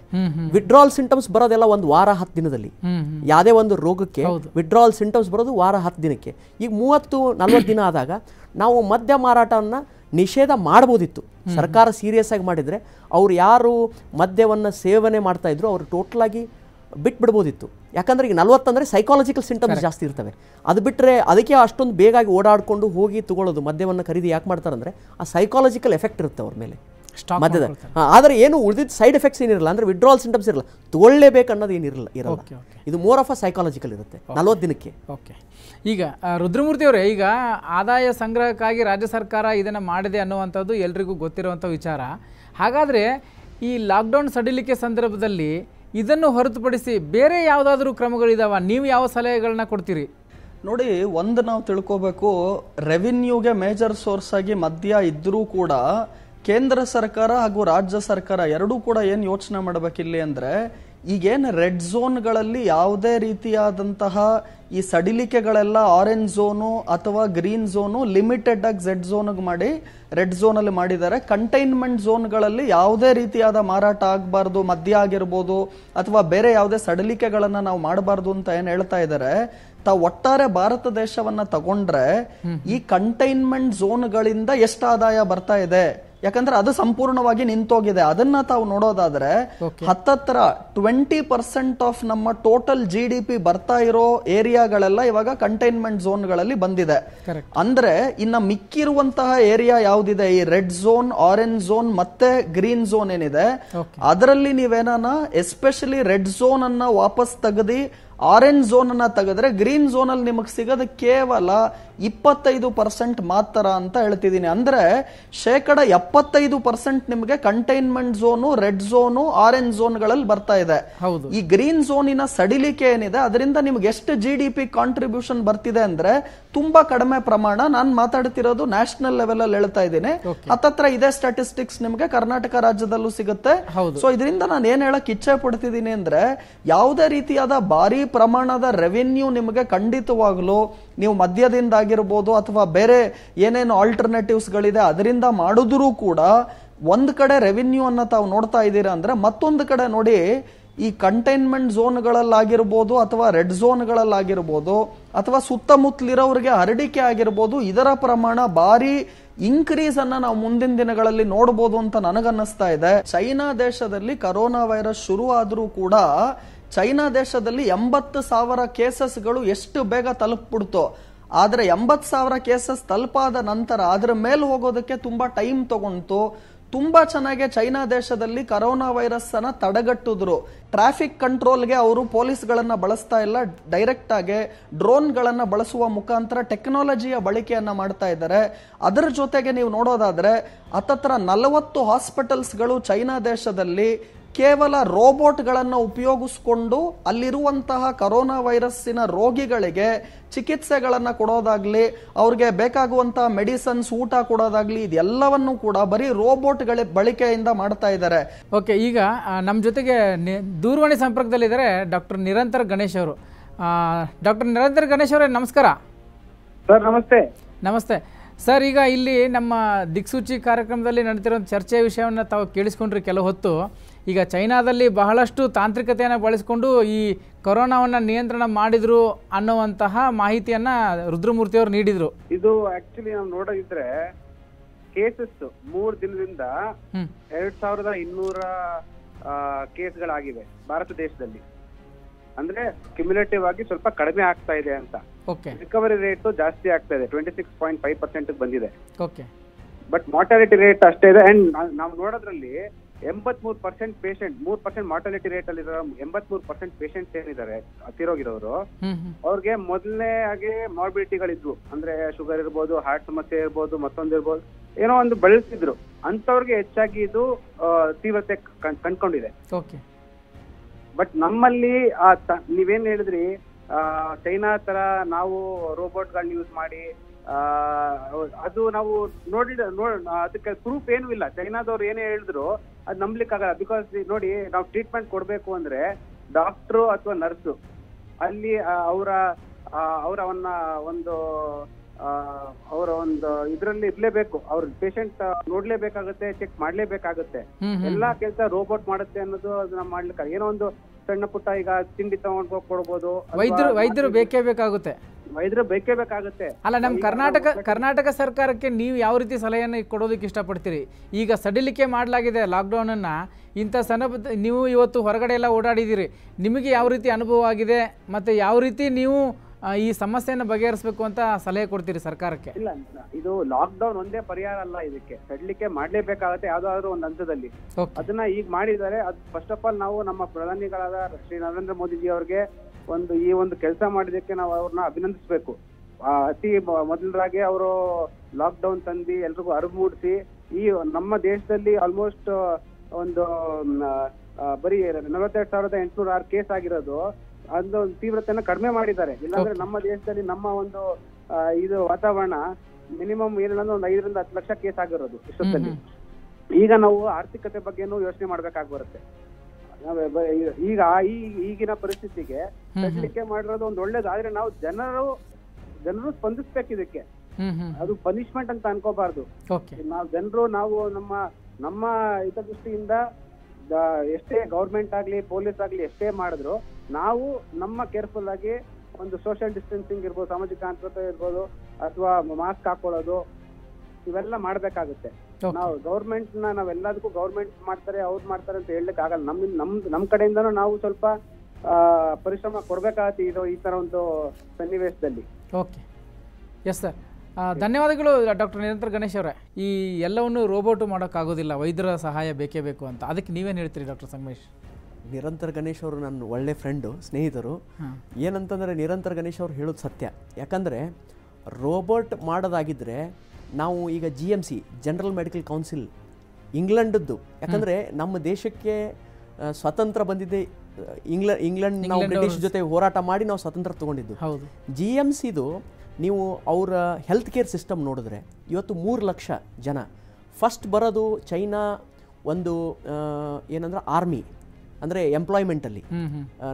S2: ವಿಡ್ರಾಲ್ ಸಿಂಟಮ್ಸ್ ಬರೋದೆಲ್ಲ ಒಂದು ವಾರ ಹತ್ತು ದಿನದಲ್ಲಿ ಯಾವುದೇ ಒಂದು ರೋಗಕ್ಕೆ ವಿಡ್ರಾಲ್ ಸಿಂಟಮ್ಸ್ ಬರೋದು ವಾರ ಹತ್ತು ದಿನಕ್ಕೆ ಈಗ ಮೂವತ್ತು ನಲ್ವತ್ತು ದಿನ ಆದಾಗ ನಾವು ಮದ್ಯ ಮಾರಾಟವನ್ನು ನಿಷೇಧ ಮಾಡ್ಬೋದಿತ್ತು ಸರ್ಕಾರ ಸೀರಿಯಸ್ ಆಗಿ ಮಾಡಿದರೆ ಅವ್ರು ಯಾರು ಮದ್ಯವನ್ನು ಸೇವನೆ ಮಾಡ್ತಾ ಇದ್ರು ಅವರು ಟೋಟಲಾಗಿ ಬಿಟ್ಬಿಡ್ಬೋದಿತ್ತು ಯಾಕಂದರೆ ಈಗ ನಲವತ್ತಂದರೆ ಸೈಕಾಲಜಿಕಲ್ ಸಿಂಟಮ್ಸ್ ಜಾಸ್ತಿ ಇರ್ತವೆ ಅದು ಬಿಟ್ಟರೆ ಅದಕ್ಕೆ ಅಷ್ಟೊಂದು ಬೇಗಾಗಿ ಓಡಾಡಿಕೊಂಡು ಹೋಗಿ ತಗೊಳ್ಳೋದು ಮದ್ಯವನ್ನು ಖರೀದಿ ಯಾಕೆ ಮಾಡ್ತಾರಂದರೆ ಆ ಸೈಕಾಲಜಿಕಲ್ ಎಫೆಕ್ಟ್ ಇರುತ್ತೆ ಅವ್ರ ಮೇಲೆ ಮದ್ಯದ ಆದರೆ ಏನು ಉಳಿದಿದ್ದ ಸೈಡ್ ಎಫೆಕ್ಟ್ಸ್ ಏನಿರಲ್ಲ ಅಂದರೆ ವಿಡ್ರಾಲ್ ಸಿಂಟಮ್ಸ್ ಇರಲ್ಲ ತೊಗೊಳ್ಳೇಬೇಕು ಅನ್ನೋದು ಏನಿರಲ್ಲ ಇರಲ್ಲ ಇದು ಮೋರ್ ಆಫ್ ಅ ಸೈಕಾಲಜಿಕಲ್ ಇರುತ್ತೆ ನಲ್ವತ್ತು ದಿನಕ್ಕೆ ಓಕೆ
S1: ಈಗ ರುದ್ರಮೂರ್ತಿ ಅವರೇ ಈಗ ಆದಾಯ ಸಂಗ್ರಹಕ್ಕಾಗಿ ರಾಜ್ಯ ಸರ್ಕಾರ ಇದನ್ನು ಮಾಡಿದೆ ಅನ್ನುವಂಥದ್ದು ಎಲ್ರಿಗೂ ಗೊತ್ತಿರುವಂಥ ವಿಚಾರ ಹಾಗಾದರೆ ಈ ಲಾಕ್ಡೌನ್ ಸಡಿಲಿಕೆ ಸಂದರ್ಭದಲ್ಲಿ ಇದನ್ನು ಹೊರತುಪಡಿಸಿ ಬೇರೆ ಯಾವುದಾದ್ರೂ ಕ್ರಮಗಳಿದಾವ ನೀವು ಯಾವ ಸಲಹೆಗಳನ್ನ ಕೊಡ್ತೀರಿ
S3: ನೋಡಿ ಒಂದು ನಾವು ತಿಳ್ಕೊಬೇಕು ರೆವಿನ್ಯೂಗೆ ಮೇಜರ್ ಸೋರ್ಸ್ ಆಗಿ ಮದ್ಯ ಇದ್ದರೂ ಕೂಡ ಕೇಂದ್ರ ಸರ್ಕಾರ ಹಾಗೂ ರಾಜ್ಯ ಸರ್ಕಾರ ಎರಡೂ ಕೂಡ ಏನು ಯೋಚನೆ ಮಾಡಬೇಕಿಲ್ಲಿ ಅಂದರೆ ಈಗೇನು ರೆಡ್ ಝೋನ್ಗಳಲ್ಲಿ ಯಾವುದೇ ರೀತಿಯಾದಂತಹ ಈ ಸಡಿಲಿಕೆಗಳೆಲ್ಲ ಆರೆಂಜ್ ಝೋನು ಅಥವಾ ಗ್ರೀನ್ ಝೋನು ಲಿಮಿಟೆಡ್ ಆಗಿ ಝೆಡ್ ಝೋನ್ ಮಾಡಿ ರೆಡ್ ಝೋನಲ್ಲಿ ಮಾಡಿದ್ದಾರೆ ಕಂಟೈನ್ಮೆಂಟ್ ಝೋನ್ಗಳಲ್ಲಿ ಯಾವುದೇ ರೀತಿಯಾದ ಮಾರಾಟ ಆಗಬಾರ್ದು ಮದ್ಯ ಆಗಿರ್ಬೋದು ಅಥವಾ ಬೇರೆ ಯಾವುದೇ ಸಡಿಲಿಕೆಗಳನ್ನು ನಾವು ಮಾಡಬಾರ್ದು ಅಂತ ಏನು ಹೇಳ್ತಾ ಇದ್ದಾರೆ ತಾವು ಒಟ್ಟಾರೆ ಭಾರತ ದೇಶವನ್ನ ತಗೊಂಡ್ರೆ ಈ ಕಂಟೈನ್ಮೆಂಟ್ ಝೋನ್ಗಳಿಂದ ಎಷ್ಟು ಆದಾಯ ಬರ್ತಾ ಇದೆ ಯಾಕಂದ್ರೆ ಅದು ಸಂಪೂರ್ಣವಾಗಿ ನಿಂತೋಗಿದೆ ಅದನ್ನ ತಾವು ನೋಡೋದಾದ್ರೆ ಹತ್ತತ್ರ ಟ್ವೆಂಟಿ ಪರ್ಸೆಂಟ್ ಆಫ್ ನಮ್ಮ ಟೋಟಲ್ ಜಿ ಡಿ ಪಿ ಬರ್ತಾ ಇರೋ ಏರಿಯಾಗಳೆಲ್ಲ ಇವಾಗ ಕಂಟೈನ್ಮೆಂಟ್ ಝೋನ್ಗಳಲ್ಲಿ ಬಂದಿದೆ ಅಂದ್ರೆ ಇನ್ನ ಮಿಕ್ಕಿರುವಂತಹ ಏರಿಯಾ ಯಾವ್ದಿದೆ ಈ ರೆಡ್ ಝೋನ್ ಆರೆಂಜ್ ಝೋನ್ ಮತ್ತೆ ಗ್ರೀನ್ ಝೋನ್ ಏನಿದೆ ಅದರಲ್ಲಿ ನೀವೇನ ಎಸ್ಪೆಷಲಿ ರೆಡ್ ಝೋನ್ ಅನ್ನ ವಾಪಸ್ ತೆಗೆದಿ ಆರೆಂಜ್ ಝೋನ್ ಅನ್ನ ತೆಗೆದ್ರೆ ಗ್ರೀನ್ ಝೋನ್ ಅಲ್ಲಿ ನಿಮಗೆ ಸಿಗೋದು ಕೇವಲ ಇಪ್ಪತ್ತೈದು ಪರ್ಸೆಂಟ್ ಮಾತ್ರ ಅಂತ ಹೇಳ್ತಿದ್ದೀನಿ ಅಂದ್ರೆ ಶೇಕಡ ಎಪ್ಪತ್ತೈದು ಪರ್ಸೆಂಟ್ ನಿಮಗೆ containment zone red zone orange zone ಗಳಲ್ಲಿ ಬರ್ತಾ ಇದೆ ಈ ಗ್ರೀನ್ ಝೋನಿನ ಸಡಿಲಿಕೆ ಏನಿದೆ ಅದರಿಂದ ನಿಮ್ಗೆ ಎಷ್ಟು ಜಿ ಡಿ ಪಿ ಕಾಂಟ್ರಿಬ್ಯೂಷನ್ ಬರ್ತಿದೆ ಅಂದ್ರೆ ತುಂಬಾ ಕಡಿಮೆ ಪ್ರಮಾಣ ನಾನು ಮಾತಾಡ್ತಿರೋದು ನ್ಯಾಷನಲ್ ಲೆವೆಲ್ ಅಲ್ಲಿ ಹೇಳ್ತಾ ಇದ್ದೀನಿ ಅತತ್ರ ಇದೇ ಸ್ಟಾಟಿಸ್ಟಿಕ್ಸ್ ನಿಮಗೆ ಕರ್ನಾಟಕ ರಾಜ್ಯದಲ್ಲೂ ಸಿಗುತ್ತೆ ಸೊ ಇದರಿಂದ ನಾನು ಏನ್ ಹೇಳಕ್ ಇಚ್ಛೆ ಪಡ್ತಿದ್ದೀನಿ ಅಂದ್ರೆ ಯಾವುದೇ ರೀತಿಯಾದ ಭಾರಿ ಪ್ರಮಾಣದ ರೆವೆನ್ಯೂ ನಿಮಗೆ ಖಂಡಿತವಾಗಲು ನೀವು ಆಗಿರ್ಬೋದು ಅಥವಾ ಬೇರೆ ಏನೇನು ಆಲ್ಟರ್ನೇಟಿವ್ಸ್ಗಳಿದೆ ಅದರಿಂದ ಮಾಡಿದ್ರೂ ಕೂಡ ಒಂದು ಕಡೆ ರೆವಿನ್ಯೂ ಅನ್ನು ತಾವು ನೋಡ್ತಾ ಇದ್ದೀರಾ ಅಂದರೆ ಮತ್ತೊಂದು ಕಡೆ ನೋಡಿ ಈ ಕಂಟೈನ್ಮೆಂಟ್ ಝೋನ್ಗಳಲ್ಲಾಗಿರ್ಬೋದು ಅಥವಾ ರೆಡ್ ಝೋನ್ಗಳಲ್ಲಾಗಿರ್ಬೋದು ಅಥವಾ ಸುತ್ತಮುತ್ತಲಿರೋರಿಗೆ ಹರಡಿಕೆ ಆಗಿರ್ಬೋದು ಇದರ ಪ್ರಮಾಣ ಭಾರಿ ಇನ್ಕ್ರೀಸ್ ಅನ್ನ ನಾವು ಮುಂದಿನ ದಿನಗಳಲ್ಲಿ ನೋಡಬಹುದು ಅಂತ ನನಗನ್ನಿಸ್ತಾ ಇದೆ ಚೈನಾ ದೇಶದಲ್ಲಿ ಕರೋನಾ ವೈರಸ್ ಶುರು ಆದರೂ ಕೂಡ ಚೈನಾ ದೇಶದಲ್ಲಿ ಎಂಬತ್ತು ಸಾವಿರ ಕೇಸಸ್ಗಳು ಎಷ್ಟು ಬೇಗ ತಲುಪ್ಬಿಡ್ತೋ ಆದರೆ ಎಂಬತ್ತು ಸಾವಿರ ಕೇಸಸ್ ತಲುಪಾದ ನಂತರ ಅದರ ಮೇಲೆ ಹೋಗೋದಕ್ಕೆ ತುಂಬ ಟೈಮ್ ತಗೊಂತು ತುಂಬ ಚೆನ್ನಾಗಿ ಚೈನಾ ದೇಶದಲ್ಲಿ ಕರೋನಾ ವೈರಸ್ ಅನ್ನ ತಡೆಗಟ್ಟಿದ್ರು ಟ್ರಾಫಿಕ್ ಕಂಟ್ರೋಲ್ಗೆ ಅವರು ಪೊಲೀಸ್ಗಳನ್ನ ಬಳಸ್ತಾ ಇಲ್ಲ ಡೈರೆಕ್ಟ್ ಆಗಿ ಡ್ರೋನ್ಗಳನ್ನ ಬಳಸುವ ಮುಖಾಂತರ ಟೆಕ್ನಾಲಜಿಯ ಬಳಕೆಯನ್ನ ಮಾಡ್ತಾ ಇದ್ದಾರೆ ಅದರ ಜೊತೆಗೆ ನೀವು ನೋಡೋದಾದ್ರೆ ಹತ್ತತ್ರ ನಲವತ್ತು ಹಾಸ್ಪಿಟಲ್ಸ್ಗಳು ಚೈನಾ ದೇಶದಲ್ಲಿ ಕೇವಲ ರೋಬೋಟ್ಗಳನ್ನು ಉಪಯೋಗಿಸಿಕೊಂಡು ಅಲ್ಲಿರುವಂತಹ ಕರೋನಾ ವೈರಸ್ಸಿನ ರೋಗಿಗಳಿಗೆ ಚಿಕಿತ್ಸೆಗಳನ್ನು ಕೊಡೋದಾಗಲಿ ಅವ್ರಿಗೆ ಬೇಕಾಗುವಂತಹ ಮೆಡಿಸನ್ಸ್ ಊಟ ಕೊಡೋದಾಗ್ಲಿ ಇದೆಲ್ಲವನ್ನು ಕೂಡ ಬರೀ ರೋಬೋಟ್ಗಳ ಬಳಕೆಯಿಂದ ಮಾಡ್ತಾ ಇದ್ದಾರೆ
S1: ಓಕೆ ಈಗ ನಮ್ಮ ಜೊತೆಗೆ ದೂರವಾಣಿ ಸಂಪರ್ಕದಲ್ಲಿದ್ದಾರೆ ಡಾಕ್ಟರ್ ನಿರಂತರ ಗಣೇಶ್ ಅವರು ಡಾಕ್ಟರ್ ನಿರಂತರ ಗಣೇಶ್ ಅವರೇ ನಮಸ್ಕಾರ ಸರ್ ನಮಸ್ತೆ ನಮಸ್ತೆ ಸರ್ ಈಗ ಇಲ್ಲಿ ನಮ್ಮ ದಿಕ್ಸೂಚಿ ಕಾರ್ಯಕ್ರಮದಲ್ಲಿ ನಡೀತಿರೋ ಚರ್ಚೆಯ ವಿಷಯವನ್ನು ತಾವು ಕೇಳಿಸ್ಕೊಂಡ್ರಿ ಕೆಲವು ಹೊತ್ತು ಈಗ ಚೈನಾದಲ್ಲಿ ಬಹಳಷ್ಟು ತಾಂತ್ರಿಕತೆಯನ್ನು ಬಳಸಿಕೊಂಡು ಈ ಕೊರೋನಾವನ್ನು ನಿಯಂತ್ರಣ ಮಾಡಿದ್ರು ಅನ್ನುವಂತಹ ಮಾಹಿತಿಯನ್ನ ಅವರು ನೀಡಿದ್ರು
S4: ಇದು ಆಕ್ಚುಲಿ ನಾವು ನೋಡಿದ್ರೆ ಕೇಸಸ್ ಮೂರು ದಿನದಿಂದ ಎರಡ್ ಸಾವಿರದ ಇನ್ನೂರ ಕೇಸ್ಗಳಾಗಿವೆ ಭಾರತ ದೇಶದಲ್ಲಿ ಅಂದ್ರೆ ಕ್ಯುಮ್ಯುಲೇಟಿವ್ ಆಗಿ ಸ್ವಲ್ಪ ಕಡಿಮೆ ಆಗ್ತಾ ಇದೆ ಅಂತ ರಿಕವರಿ ರೇಟ್ ಜಾಸ್ತಿ ಆಗ್ತಾ ಇದೆ twenty six point five percent ಬಂದಿದೆ ಬಟ್ ಮಾರ್ಟಾಲಿಟಿ ರೇಟ್ ಅಷ್ಟೇ ಇದೆ ಅಂಡ್ ನಾವು ನೋಡೋದ್ರಲ್ಲಿ ಮೂರ್ ಪರ್ಸೆಂಟ್ ಪೇಷಂಟ್ ಮೂರ್ ಪರ್ಸೆಂಟ್ ಮಾರ್ಟಾಲಿಟಿ ರೇಟ್ ಅಲ್ಲಿ ಮೂರ್ ಪರ್ಸೆಂಟ್ ಪೇಷಂಟ್ ಏನಿದ್ದಾರೆ ಹತ್ತಿರೋಗಿರೋರು ಅವ್ರಿಗೆ ಮೊದಲನೇ ಹಾಗೆ ಮಾರ್ಬಿಲಿಟಿಗಳಿದ್ವು ಅಂದ್ರೆ ಶುಗರ್ ಇರ್ಬೋದು ಹಾರ್ಟ್ ಸಮಸ್ಯೆ ಇರ್ಬೋದು ಮತ್ತೊಂದು ಇರ್ಬೋದು ಏನೋ ಒಂದು ಬಳಸ್ತಿದ್ರು ಅಂತವ್ರಿಗೆ ಹೆಚ್ಚಾಗಿ ಇದು ತೀವ್ರತೆ ಕಂಡ್ಕೊಂಡಿದೆ ಬಟ್ ನಮ್ಮಲ್ಲಿ ನೀವೇನ್ ಹೇಳಿದ್ರಿ ಚೈನಾ ತರ ನಾವು ರೋಬೋಟ್ ಗಳನ್ನ ಯೂಸ್ ಮಾಡಿ ಅದು ನಾವು ನೋಡಿದ ಅದಕ್ಕೆ ಪ್ರೂಫ್ ಏನೂ ಇಲ್ಲ ಚೈನಾದವ್ರು ಏನೇ ಹೇಳಿದ್ರು ಅದು ನಂಬ್ಲಿಕ್ಕಾಗಲ್ಲ ಬಿಕಾಸ್ ನೋಡಿ ನಾವು ಟ್ರೀಟ್ಮೆಂಟ್ ಕೊಡಬೇಕು ಅಂದ್ರೆ ಡಾಕ್ಟ್ರು ಅಥವಾ ನರ್ಸು ಅಲ್ಲಿ ಅವರ ಅವರವನ್ನ ಒಂದು ಅವರ ಒಂದು ಇದರಲ್ಲಿ ಇರ್ಲೇಬೇಕು ಅವ್ರ ಪೇಷಂಟ್ ನೋಡ್ಲೇಬೇಕಾಗುತ್ತೆ ಚೆಕ್ ಮಾಡ್ಲೇಬೇಕಾಗುತ್ತೆ ಎಲ್ಲಾ ಕೆಲಸ ರೋಬೋಟ್ ಮಾಡುತ್ತೆ ಅನ್ನೋದು ಅದು ನಾವು ಮಾಡ್ಲಿಕ್ಕೆ ಏನೋ ಒಂದು ಸಣ್ಣ ಪುಟ್ಟ ಈಗ ತಿಂಡಿ ತಗೊಂಡ್ ಕೊಡ್ಬೋದು ವೈದ್ಯರು ವೈದ್ಯರು
S1: ಬೇಕೇ ಬೇಕಾಗುತ್ತೆ
S4: ವೈದ್ಯರು ಬೇಕೇ ಬೇಕಾಗುತ್ತೆ ಅಲ್ಲ ನಮ್ಮ ಕರ್ನಾಟಕ
S1: ಕರ್ನಾಟಕ ಸರ್ಕಾರಕ್ಕೆ ನೀವು ಯಾವ ರೀತಿ ಸಲಹೆಯನ್ನು ಕೊಡೋದಕ್ಕೆ ಇಷ್ಟಪಡ್ತೀರಿ ಈಗ ಸಡಿಲಿಕೆ ಮಾಡಲಾಗಿದೆ ಅನ್ನ ಇಂಥ ಸಣ್ಣ ನೀವು ಇವತ್ತು ಹೊರಗಡೆ ಎಲ್ಲ ಓಡಾಡಿದ್ದೀರಿ ನಿಮಗೆ ಯಾವ ರೀತಿ ಅನುಭವ ಆಗಿದೆ ಮತ್ತೆ ಯಾವ ರೀತಿ ನೀವು ಈ ಸಮಸ್ಯೆಯನ್ನು ಬಗೆಹರಿಸಬೇಕು ಅಂತ ಸಲಹೆ ಕೊಡ್ತೀರಿ ಸರ್ಕಾರಕ್ಕೆ ಇಲ್ಲ
S4: ಇದು ಲಾಕ್ಡೌನ್ ಒಂದೇ ಪರಿಹಾರ ಅಲ್ಲ ಇದಕ್ಕೆ ಸಡ್ಲಿಕ್ಕೆ ಮಾಡಲೇಬೇಕಾಗತ್ತೆ ಯಾವ್ದಾದ್ರು ಒಂದು ಹಂತದಲ್ಲಿ ಅದನ್ನ ಈಗ ಮಾಡಿದರೆ ಅದು ಫಸ್ಟ್ ಆಫ್ ಆಲ್ ನಾವು ನಮ್ಮ ಪ್ರಧಾನಿಗಳಾದ ಶ್ರೀ ನರೇಂದ್ರ ಮೋದಿಜಿ ಅವ್ರಿಗೆ ಒಂದು ಈ ಒಂದು ಕೆಲಸ ಮಾಡಿದಕ್ಕೆ ನಾವು ಅವ್ರನ್ನ ಅಭಿನಂದಿಸಬೇಕು ಅತಿ ಮೊದಲಾಗಿ ಅವರು ಲಾಕ್ ಡೌನ್ ತಂದಿ ಎಲ್ರಿಗೂ ಅರಿವು ಮೂಡಿಸಿ ಈ ನಮ್ಮ ದೇಶದಲ್ಲಿ ಆಲ್ಮೋಸ್ಟ್ ಒಂದು ಬರೀ ನಲವತ್ತೆರಡು ಸಾವಿರದ ಎಂಟುನೂರ ಆರು ಕೇಸ್ ಆಗಿರೋದು ಅದು ತೀವ್ರತೆಯನ್ನು ಕಡಿಮೆ ಮಾಡಿದ್ದಾರೆ ಇಲ್ಲಾಂದ್ರೆ ನಮ್ಮ ದೇಶದಲ್ಲಿ ನಮ್ಮ ಒಂದು ಇದು ವಾತಾವರಣ ಮಿನಿಮಮ್ ಏನಂದ್ರೆ ಒಂದು ಐದರಿಂದ ಹತ್ತು ಲಕ್ಷ ಕೇಸ್ ಆಗಿರೋದು ಈಗ ನಾವು ಆರ್ಥಿಕತೆ ಬಗ್ಗೆನೂ ಯೋಚನೆ ಮಾಡ್ಬೇಕಾಗಿ ಬರುತ್ತೆ ಈಗ ಈ ಈಗಿನ ಪರಿಸ್ಥಿತಿಗೆ ತಡ್ಲಿಕ್ಕೆ ಮಾಡಿರೋದು ಒಂದ್ ಒಳ್ಳೇದು ಆದ್ರೆ ನಾವು ಜನರು ಜನರು ಸ್ಪಂದಿಸ್ಬೇಕು ಇದಕ್ಕೆ ಅದು ಪನಿಷ್ಮೆಂಟ್ ಅಂತ ಅನ್ಕೋಬಾರ್ದು ನಾವು ಜನರು ನಾವು ನಮ್ಮ ನಮ್ಮ ಹಿತದೃಷ್ಟಿಯಿಂದ ಎಷ್ಟೇ ಗೌರ್ಮೆಂಟ್ ಆಗ್ಲಿ ಪೊಲೀಸ್ ಆಗ್ಲಿ ಎಷ್ಟೇ ಮಾಡಿದ್ರು ನಾವು ನಮ್ಮ ಕೇರ್ಫುಲ್ ಆಗಿ ಒಂದು ಸೋಷಿಯಲ್ ಡಿಸ್ಟೆನ್ಸಿಂಗ್ ಇರ್ಬೋದು ಸಾಮಾಜಿಕ ಅಂತರ ಇರ್ಬೋದು ಅಥವಾ ಮಾಸ್ಕ್ ಹಾಕೊಳ್ಳೋದು ಇವೆಲ್ಲ ಮಾಡ್ಬೇಕಾಗುತ್ತೆ ನಾವು ಗೌರ್ಮೆಂಟ್ ನ ನಾವೆಲ್ಲದಕ್ಕೂ ಗೌರ್ಮೆಂಟ್ ಮಾಡ್ತಾರೆ ಅವ್ರು ಮಾಡ್ತಾರೆ ಅಂತ ಹೇಳಕ್ ಆಗಲ್ಲ ನಮ್ಮ ನಮ್ ನಮ್ ಕಡೆಯಿಂದನೂ ನಾವು ಸ್ವಲ್ಪ ಪರಿಶ್ರಮ ಕೊಡ್ಬೇಕಾಗತ್ತೆ ಇದು ಈ ತರ ಒಂದು ಸನ್ನಿವೇಶದಲ್ಲಿ
S1: ಓಕೆ ಎಸ್ ಸರ್ ಧನ್ಯವಾದಗಳು ಡಾಕ್ಟರ್ ನಿರಂತರ ಗಣೇಶ್ ಅವರೇ ಈ ಎಲ್ಲವನ್ನು ರೋಬೋಟ್ ಮಾಡೋಕ್ಕಾಗೋದಿಲ್ಲ ವೈದ್ಯರ ಸಹಾಯ ಬೇಕೇ ಬೇಕು ಅಂತ ಅದಕ್ಕೆ ನೀವೇನು ಹೇಳ್ತೀರಿ ಡಾಕ್ಟರ್ ಸಂಗಮೇಶ್
S2: ನಿರಂತರ ಗಣೇಶ್ ಅವರು ನನ್ನ ಒಳ್ಳೆ ಫ್ರೆಂಡು ಸ್ನೇಹಿತರು ಏನಂತಂದರೆ ನಿರಂತರ ಗಣೇಶ್ ಅವರು ಹೇಳೋದು ಸತ್ಯ ಯಾಕಂದರೆ ರೋಬೋಟ್ ಮಾಡೋದಾಗಿದ್ದರೆ ನಾವು ಈಗ G M C general medical council ಇಂಗ್ಲೆಂಡದ್ದು ಯಾಕಂದರೆ ನಮ್ಮ ದೇಶಕ್ಕೆ ಸ್ವತಂತ್ರ ಬಂದಿದೆ ಇಂಗ್ಲ ಇಂಗ್ಲೆಂಡ್ ನಾವು ಬ್ರಿಟಿಷ್ ಜೊತೆ ಹೋರಾಟ ಮಾಡಿ ನಾವು ಸ್ವತಂತ್ರ ತಗೊಂಡಿದ್ದು ಜಿ ಎಮ್ ಸಿದು ನೀವು ಅವರ ಹೆಲ್ತ್ ಕೇರ್ ಸಿಸ್ಟಮ್ ನೋಡಿದ್ರೆ ಇವತ್ತು ಮೂರು ಲಕ್ಷ ಜನ ಫಸ್ಟ್ ಬರೋದು ಚೈನಾ ಒಂದು ಏನಂದ್ರೆ ಆರ್ಮಿ ಅಂದರೆ ಎಂಪ್ಲಾಯ್ಮೆಂಟಲ್ಲಿ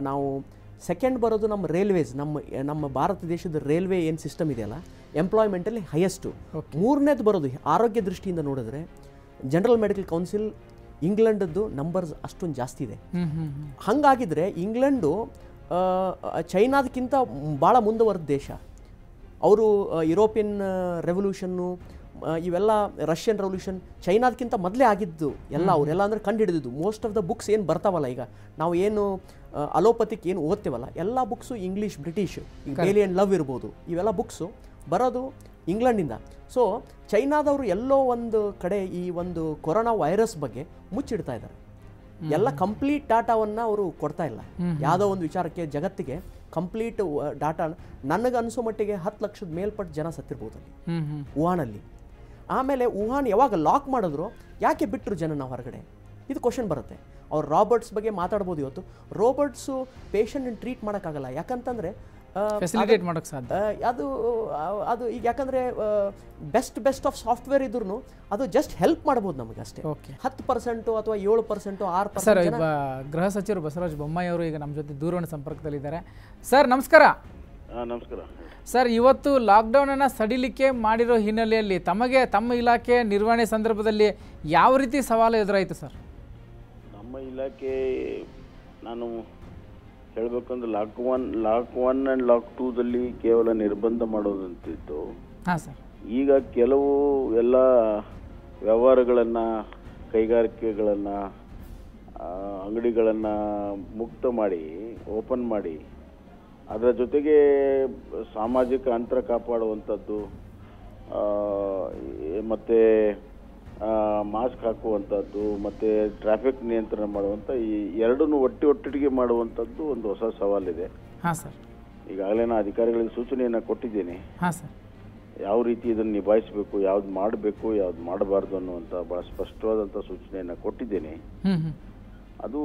S2: ನಾವು ಸೆಕೆಂಡ್ ಬರೋದು ನಮ್ಮ ರೈಲ್ವೇಸ್ ನಮ್ಮ ನಮ್ಮ ಭಾರತ ದೇಶದ ರೈಲ್ವೆ ಏನು ಸಿಸ್ಟಮ್ ಇದೆಯಲ್ಲ ಎಂಪ್ಲಾಯ್ಮೆಂಟಲ್ಲಿ ಹೈಯೆಸ್ಟು ಮೂರನೇದು ಬರೋದು ಆರೋಗ್ಯ ದೃಷ್ಟಿಯಿಂದ ನೋಡಿದ್ರೆ ಜನರಲ್ ಮೆಡಿಕಲ್ ಕೌನ್ಸಿಲ್ ಇಂಗ್ಲೆಂಡದ್ದು ನಂಬರ್ಸ್ ಅಷ್ಟೊಂದು ಜಾಸ್ತಿ ಇದೆ ಹಂಗಾಗಿದ್ರೆ ಇಂಗ್ಲೆಂಡು ಚೈನಾದಕ್ಕಿಂತ ಭಾಳ ಮುಂದುವರೆದ ದೇಶ ಅವರು ಯುರೋಪಿಯನ್ ರೆವಲ್ಯೂಷನ್ನು ಇವೆಲ್ಲ ರಷ್ಯನ್ ರೆವಲ್ಯೂಷನ್ ಚೈನಾದಕ್ಕಿಂತ ಮೊದಲೇ ಆಗಿದ್ದು ಎಲ್ಲ ಅವರೆಲ್ಲ ಅಂದರೆ ಕಂಡು ಹಿಡಿದಿದ್ದು ಮೋಸ್ಟ್ ಆಫ್ ದ ಬುಕ್ಸ್ ಏನು ಬರ್ತಾವಲ್ಲ ಈಗ ನಾವು ಏನು ಅಲೋಪತಿಕ್ ಏನು ಓದ್ತೇವಲ್ಲ ಎಲ್ಲ ಬುಕ್ಸು ಇಂಗ್ಲೀಷ್ ಬ್ರಿಟಿಷ್ ಏಲಿಯನ್ ಲವ್ ಇರ್ಬೋದು ಇವೆಲ್ಲ ಬುಕ್ಸು ಬರೋದು ಇಂಗ್ಲೆಂಡಿಂದ ಸೊ ಚೈನಾದವರು ಎಲ್ಲೋ ಒಂದು ಕಡೆ ಈ ಒಂದು ಕೊರೋನಾ ವೈರಸ್ ಬಗ್ಗೆ ಮುಚ್ಚಿಡ್ತಾ ಇದ್ದಾರೆ ಎಲ್ಲ ಕಂಪ್ಲೀಟ್ ಡಾಟಾವನ್ನು ಅವರು ಕೊಡ್ತಾ ಇಲ್ಲ ಯಾವುದೋ ಒಂದು ವಿಚಾರಕ್ಕೆ ಜಗತ್ತಿಗೆ ಕಂಪ್ಲೀಟ್ ಡಾಟಾ ನನಗೆ ಅನಿಸೋ ಮಟ್ಟಿಗೆ ಹತ್ತು ಲಕ್ಷದ ಮೇಲ್ಪಟ್ಟು ಜನ ಸತ್ತಿರ್ಬೋದು ಅಲ್ಲಿ ವುಹಾನಲ್ಲಿ ಆಮೇಲೆ ವುಹಾನ್ ಯಾವಾಗ ಲಾಕ್ ಮಾಡಿದ್ರು ಯಾಕೆ ಬಿಟ್ಟರು ಜನನ ಹೊರಗಡೆ ಇದು ಕ್ವಶನ್ ಬರುತ್ತೆ ಅವ್ರು ರಾಬರ್ಟ್ಸ್ ಬಗ್ಗೆ ಮಾತಾಡ್ಬೋದು ಇವತ್ತು ರೋಬರ್ಟ್ಸು ಪೇಷಂಟ್ ಟ್ರೀಟ್ ಮಾಡೋಕ್ಕಾಗಲ್ಲ ಯಾಕಂತಂದರೆ ಫೆಸಿಲಿಟೇಟ್ ಮಾಡೋಕೆ ಸಾಧ್ಯ ಅದು ಅದು ಈಗ ಯಾಕಂದರೆ ಬೆಸ್ಟ್ ಬೆಸ್ಟ್ ಆಫ್ ಸಾಫ್ಟ್ವೇರ್ ಇದ್ರೂ ಅದು ಜಸ್ಟ್ ಹೆಲ್ಪ್ ಮಾಡ್ಬೋದು ನಮಗೆ ಅಷ್ಟೇ ಓಕೆ ಹತ್ತು ಪರ್ಸೆಂಟು ಅಥವಾ ಏಳು ಪರ್ಸೆಂಟು ಆರು ಸರ್ ಸರ್
S1: ಗೃಹ ಸಚಿವರು ಬಸವರಾಜ ಬೊಮ್ಮಾಯಿ ಅವರು ಈಗ ನಮ್ಮ ಜೊತೆ ದೂರವಾಣಿ ಸಂಪರ್ಕದಲ್ಲಿದ್ದಾರೆ ಸರ್ ನಮಸ್ಕಾರ ನಮಸ್ಕಾರ ಸರ್ ಇವತ್ತು ಲಾಕ್ಡೌನನ್ನು ಸಡಿಲಿಕ್ಕೆ ಮಾಡಿರೋ ಹಿನ್ನೆಲೆಯಲ್ಲಿ ತಮಗೆ ತಮ್ಮ ಇಲಾಖೆ ನಿರ್ವಹಣೆ ಸಂದರ್ಭದಲ್ಲಿ ಯಾವ ರೀತಿ ಸವಾಲು ಎದುರಾಯಿತು ಸರ್
S5: ನಮ್ಮ ಇಲಾಖೆ ನಾನು ಹೇಳ್ಬೇಕಂದ್ರೆ lock one lock one and lock ಟೂದಲ್ಲಿ ಕೇವಲ ನಿರ್ಬಂಧ ಮಾಡೋದಂತಿತ್ತು ಈಗ ಕೆಲವು ಎಲ್ಲ ವ್ಯವಹಾರಗಳನ್ನು ಕೈಗಾರಿಕೆಗಳನ್ನು ಅಂಗಡಿಗಳನ್ನು ಮುಕ್ತ ಮಾಡಿ ಓಪನ್ ಮಾಡಿ ಅದರ ಜೊತೆಗೆ ಸಾಮಾಜಿಕ ಅಂತರ ಕಾಪಾಡುವಂಥದ್ದು ಮತ್ತು ಮಾಸ್ಕ್ ಹಾಕುವಂಥದ್ದು ಮತ್ತು ಟ್ರಾಫಿಕ್ ನಿಯಂತ್ರಣ ಮಾಡುವಂಥ ಈ ಎರಡನ್ನೂ ಒಟ್ಟಿ ಒಟ್ಟಿಗೆ ಮಾಡುವಂಥದ್ದು ಒಂದು ಹೊಸ ಸವಾಲಿದೆ ಹಾಂ ಸರ್ ಈಗಾಗಲೇ ನಾನು ಅಧಿಕಾರಿಗಳಿಗೆ ಸೂಚನೆಯನ್ನು ಕೊಟ್ಟಿದ್ದೀನಿ ಸರ್ ಯಾವ ರೀತಿ ಇದನ್ನು ನಿಭಾಯಿಸಬೇಕು ಯಾವ್ದು ಮಾಡಬೇಕು ಯಾವ್ದು ಮಾಡಬಾರ್ದು ಅನ್ನುವಂಥ ಭಾಳ ಸ್ಪಷ್ಟವಾದಂಥ ಸೂಚನೆಯನ್ನು ಕೊಟ್ಟಿದ್ದೀನಿ ಅದು